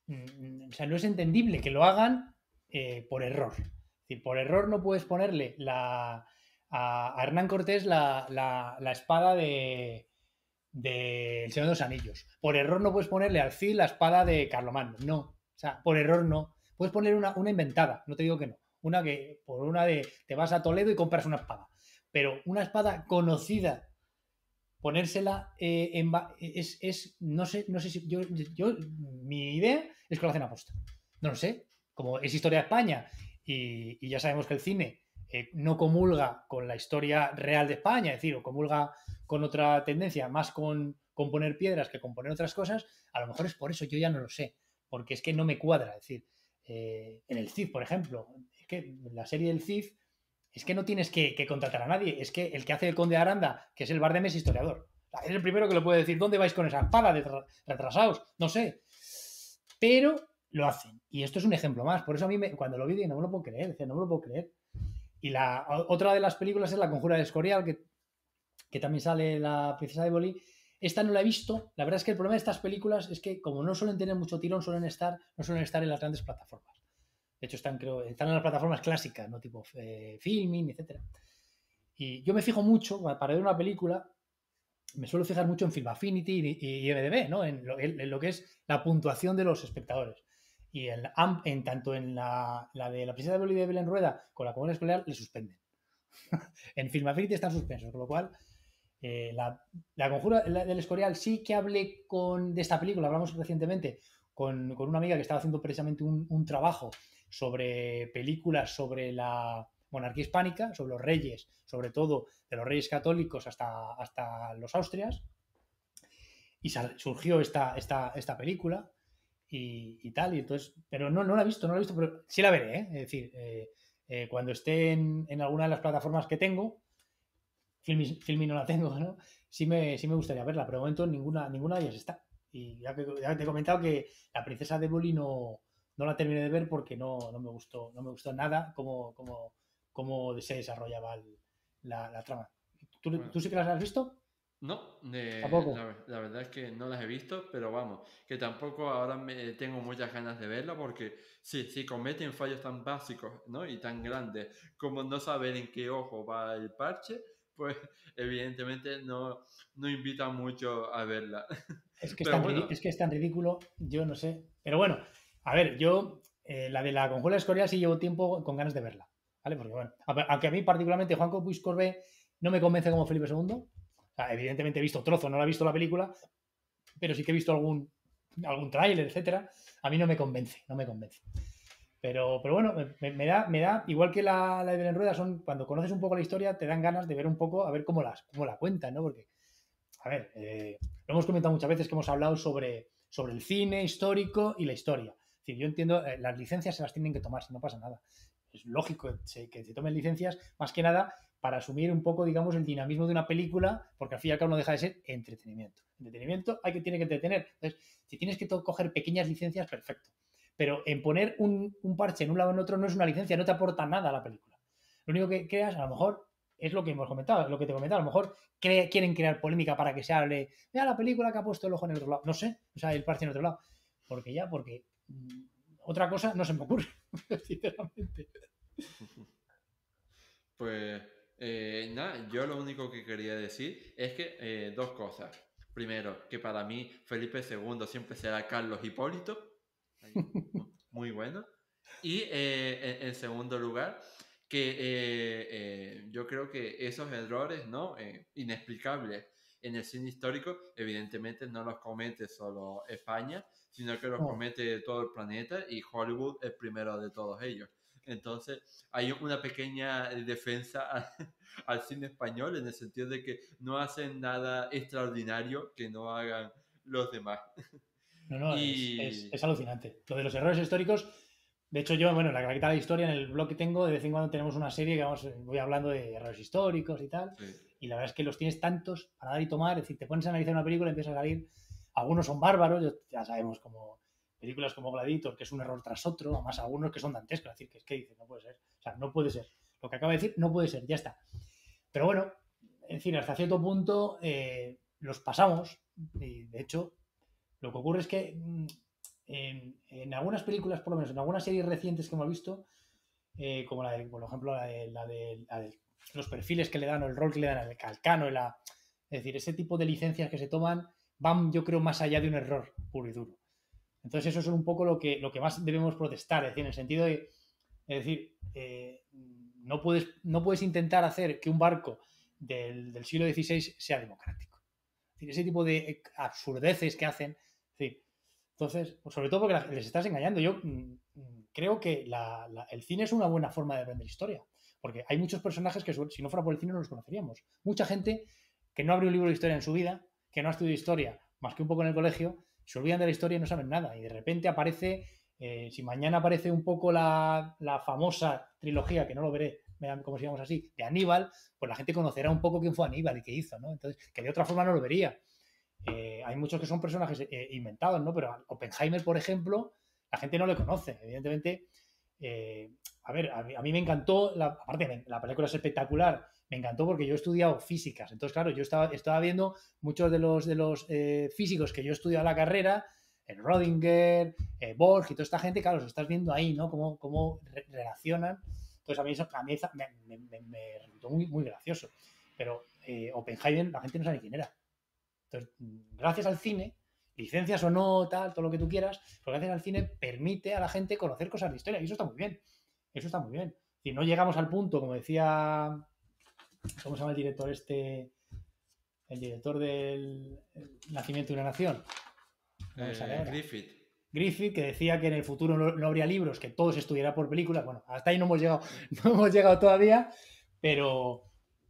mm, sea, no es entendible que lo hagan eh, por error. Es por error no puedes ponerle la, a, Hernán Cortés la, espada de, Señor de los Anillos. Por error no puedes ponerle al Cid la espada de Carlomagno. No. O sea, por error no. Puedes poner una inventada, no te digo que no. Una que, por una de, te vas a Toledo y compras una espada. Pero una espada conocida, ponérsela eh, en, es, es, no sé, no sé si, yo, mi idea es que lo hacen aposta. No lo sé, como es historia de España y, ya sabemos que el cine eh, no comulga con la historia real de España, es decir, o comulga con otra tendencia, más con, con poner piedras que con poner otras cosas, a lo mejor es por eso, yo ya no lo sé, porque es que no me cuadra, es decir, eh, en el CID, por ejemplo, que la serie del CIF es que no tienes que, contratar a nadie, es que el que hace el conde de Aranda, que es el Bardem, es historiador. Es el primero que lo puede decir, ¿dónde vais con esa espada de retrasados? No sé. Pero lo hacen. Y esto es un ejemplo más. Por eso a mí cuando lo vi, no me lo puedo creer, no me lo puedo creer. Y la otra de las películas es La Conjura de Escorial, que, que también sale la princesa de Bolí. Esta no la he visto. La verdad es que el problema de estas películas es que como no suelen tener mucho tirón, suelen estar, no suelen estar en las grandes plataformas. De hecho, están, en las plataformas clásicas, ¿no? Tipo eh, filming, etc. Y yo me fijo mucho, para ver una película, me suelo fijar mucho en Film Affinity y, MDB, ¿no? En lo, que es la puntuación de los espectadores. Y en, en tanto en la, de la princesa de Bolivia de Belén Rueda con la comunidad escolar, le suspenden. en Film Affinity están suspensos, con lo cual eh, la, conjura del Escorial sí que hablé con, de esta película, hablamos recientemente con, una amiga que estaba haciendo precisamente un, un trabajo sobre películas sobre la monarquía hispánica, sobre los reyes, sobre todo de los reyes católicos hasta, hasta los austrias. Y surgió esta, esta, película y, tal. Y entonces, pero no, no la he visto, no la he visto, pero sí la veré. ¿eh? Es decir, eh, eh, cuando esté en, alguna de las plataformas que tengo, Filmi, no la tengo, Sí me, sí me gustaría verla, pero de momento ninguna, ninguna de ellas está. Y ya, ya te he comentado que la princesa de Boli no, no la terminé de ver porque no, no me gustó, no me gustó nada cómo, cómo, cómo se desarrollaba la, trama. ¿Tú, sí que las has visto? No, la, verdad es que no las he visto, pero vamos, que tampoco ahora me, tengo muchas ganas de verla porque si sí cometen fallos tan básicos ¿no? y tan grandes como no saber en qué ojo va el parche, pues evidentemente no, no invita mucho a verla. Es que, es que es tan ridículo, yo no sé. Pero bueno, a ver, yo eh, la de la Conjuela Escorial sí llevo tiempo con ganas de verla, ¿vale? Porque bueno, aunque a mí particularmente Juan Copuis Corbe no me convence como Felipe II, evidentemente he visto trozo, no la he visto la película, pero sí que he visto algún, algún tráiler, etcétera, a mí no me convence, no me convence. Pero, pero bueno, me, da, me da, igual que la, de Belén Rueda, son, cuando conoces un poco la historia, te dan ganas de ver un poco, a ver cómo, las, cómo la cuentan, ¿no? Porque, a ver, eh, lo hemos comentado muchas veces que hemos hablado sobre, sobre el cine histórico y la historia yo entiendo, eh, las licencias se las tienen que tomar, si no pasa nada. Es lógico que se tomen licencias, más que nada para asumir un poco, digamos, el dinamismo de una película, porque al fin y al cabo no deja de ser entretenimiento. Entretenimiento hay que tiene que entretener. Entonces, si tienes que coger pequeñas licencias, perfecto. Pero en poner un, parche en un lado o en otro no es una licencia, no te aporta nada a la película. Lo único que creas, a lo mejor, es lo que hemos comentado, lo que te he comentado. A lo mejor quieren crear polémica para que se hable, a la película que ha puesto el ojo en el otro lado. No sé, o sea, el parche en el otro lado. Porque ya, porque Mm, otra cosa no se me ocurre, sinceramente. Pues eh, nada, yo lo único que quería decir es que eh, dos cosas. Primero, que para mí Felipe II siempre será Carlos Hipólito. Muy bueno. Y eh, en, segundo lugar, que yo creo que esos errores ¿no? inexplicables en el cine histórico, evidentemente no los comete solo España, sino que los oh. comete todo el planeta y Hollywood es primero de todos ellos. Entonces, hay una pequeña eh, defensa al, cine español en el sentido de que no hacen nada extraordinario que no hagan los demás. No, no, es, alucinante. Lo de los errores históricos, de hecho yo, bueno, la carpeta de historia en el blog que tengo, de vez en cuando tenemos una serie que vamos, voy hablando de errores históricos y tal, y la verdad es que los tienes tantos para dar y tomar, es decir, te pones a analizar una película y empieza a salir algunos son bárbaros, ya sabemos como películas como Gladiator, que es un error tras otro, además algunos que son dantescos, es decir, que es que dice no puede ser, o sea, no puede ser. Lo que acaba de decir, no puede ser, ya está. Pero bueno, en fin, hasta cierto punto eh, los pasamos y de hecho lo que ocurre es que mm, en, algunas películas, por lo menos en algunas series recientes que hemos visto, eh, como la de, por ejemplo, la de, los perfiles que le dan o el rol que le dan al calcano, es decir, ese tipo de licencias que se toman van, yo creo, más allá de un error puro y duro. Entonces, eso es un poco lo que, lo que más debemos protestar, es decir, en el sentido de, es decir, eh, no, puedes, no puedes intentar hacer que un barco del, del siglo XVI sea democrático. Es decir, ese tipo de absurdeces que hacen, es entonces, pues, sobre todo porque les estás engañando. Yo mm, mm, creo que el cine es una buena forma de aprender historia, porque hay muchos personajes que si no fuera por el cine no los conoceríamos. Mucha gente que no abrió un libro de historia en su vida, que no ha estudiado historia, más que un poco en el colegio, se olvidan de la historia y no saben nada. Y de repente aparece, eh, si mañana aparece un poco la, la, famosa trilogía, que no lo veré, como si vamos así, de Aníbal, pues la gente conocerá un poco quién fue Aníbal y qué hizo, ¿no? Entonces, que de otra forma no lo vería. Eh, hay muchos que son personajes eh, inventados, ¿no? Pero Oppenheimer, por ejemplo, la gente no le conoce. Evidentemente, a ver, a mí, me encantó, la, aparte la película es espectacular me encantó porque yo he estudiado físicas. Entonces, claro, yo estaba, estaba viendo muchos de los, de los eh, físicos que yo he estudiado la carrera, el Rodinger, eh, Borg y toda esta gente, claro, los estás viendo ahí, ¿no? Cómo, relacionan. Entonces, a mí eso me, resultó muy, gracioso. Pero eh, la gente no sabe quién era. Entonces, mm, gracias al cine, licencias o no, tal, todo lo que tú quieras, pero gracias al cine permite a la gente conocer cosas de historia. Y eso está muy bien. Eso está muy bien. Si no llegamos al punto, como decía ¿Cómo se llama el director este? El director del Nacimiento de una Nación. Eh, Griffith. Griffith, que decía que en el futuro no, habría libros, que todo se estuviera por películas. Bueno, hasta ahí no hemos llegado, no hemos llegado todavía, pero,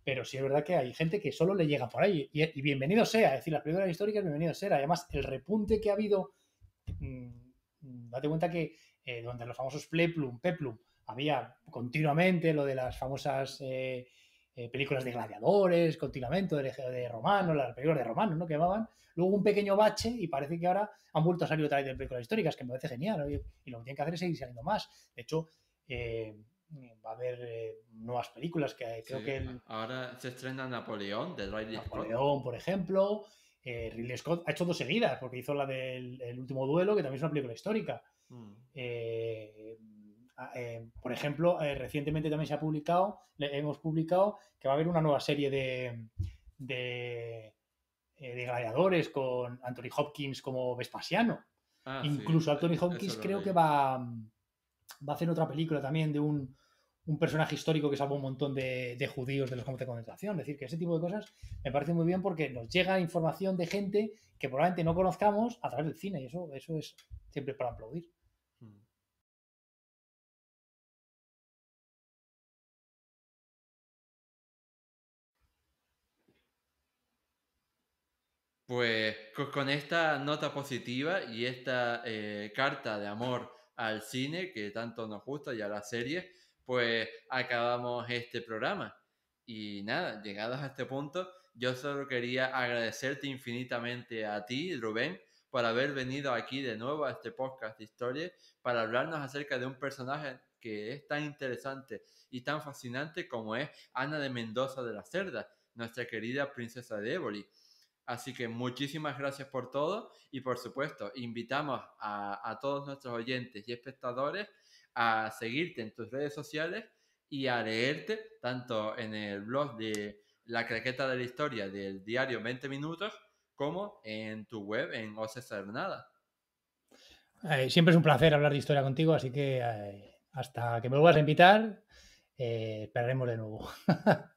pero sí es verdad que hay gente que solo le llega por ahí. Y, bienvenido sea, es decir, las películas históricas, bienvenido sea. Además, el repunte que ha habido, mm, date cuenta que eh, donde los famosos Pleplum, Peplum, había continuamente lo de las famosas. Eh, eh, películas de gladiadores, continuamente, de, de romanos, las películas de romanos, ¿no? Que llamaban. Luego un pequeño bache y parece que ahora han vuelto a salir otra vez de películas históricas, que me parece genial. Y, lo que tienen que hacer es seguir saliendo más. De hecho, eh, va a haber eh, nuevas películas que creo que... ahora se estrena Napoleón, de Ridley Napoleón, por ejemplo. Ridley Scott ha hecho dos seguidas, porque hizo la del último duelo, que también es una película histórica. Mm. Eh, Ah, eh, por ejemplo, eh, recientemente también se ha publicado, hemos publicado que va a haber una nueva serie de, de, eh, de gladiadores con Anthony Hopkins como Vespasiano. Ah, Incluso Anthony Hopkins creo que va, va a hacer otra película también de un, un personaje histórico que salva un montón de, judíos de los campos de concentración. Es decir, que ese tipo de cosas me parece muy bien porque nos llega información de gente que probablemente no conozcamos a través del cine y eso, eso es siempre para aplaudir. Pues con esta nota positiva y esta eh, carta de amor al cine que tanto nos gusta y a la serie, pues acabamos este programa. Y nada, llegados a este punto, yo solo quería agradecerte infinitamente a ti, Rubén, por haber venido aquí de nuevo a este podcast de historia para hablarnos acerca de un personaje que es tan interesante y tan fascinante como es Ana de Mendoza de la Cerda, nuestra querida princesa de Éboli. Así que muchísimas gracias por todo y por supuesto invitamos a, todos nuestros oyentes y espectadores a seguirte en tus redes sociales y a leerte tanto en el blog de La Craqueta de la Historia del diario 20 Minutos como en tu web en OCS eh, siempre es un placer hablar de historia contigo, así que eh, hasta que me vuelvas a invitar, eh, esperaremos de nuevo.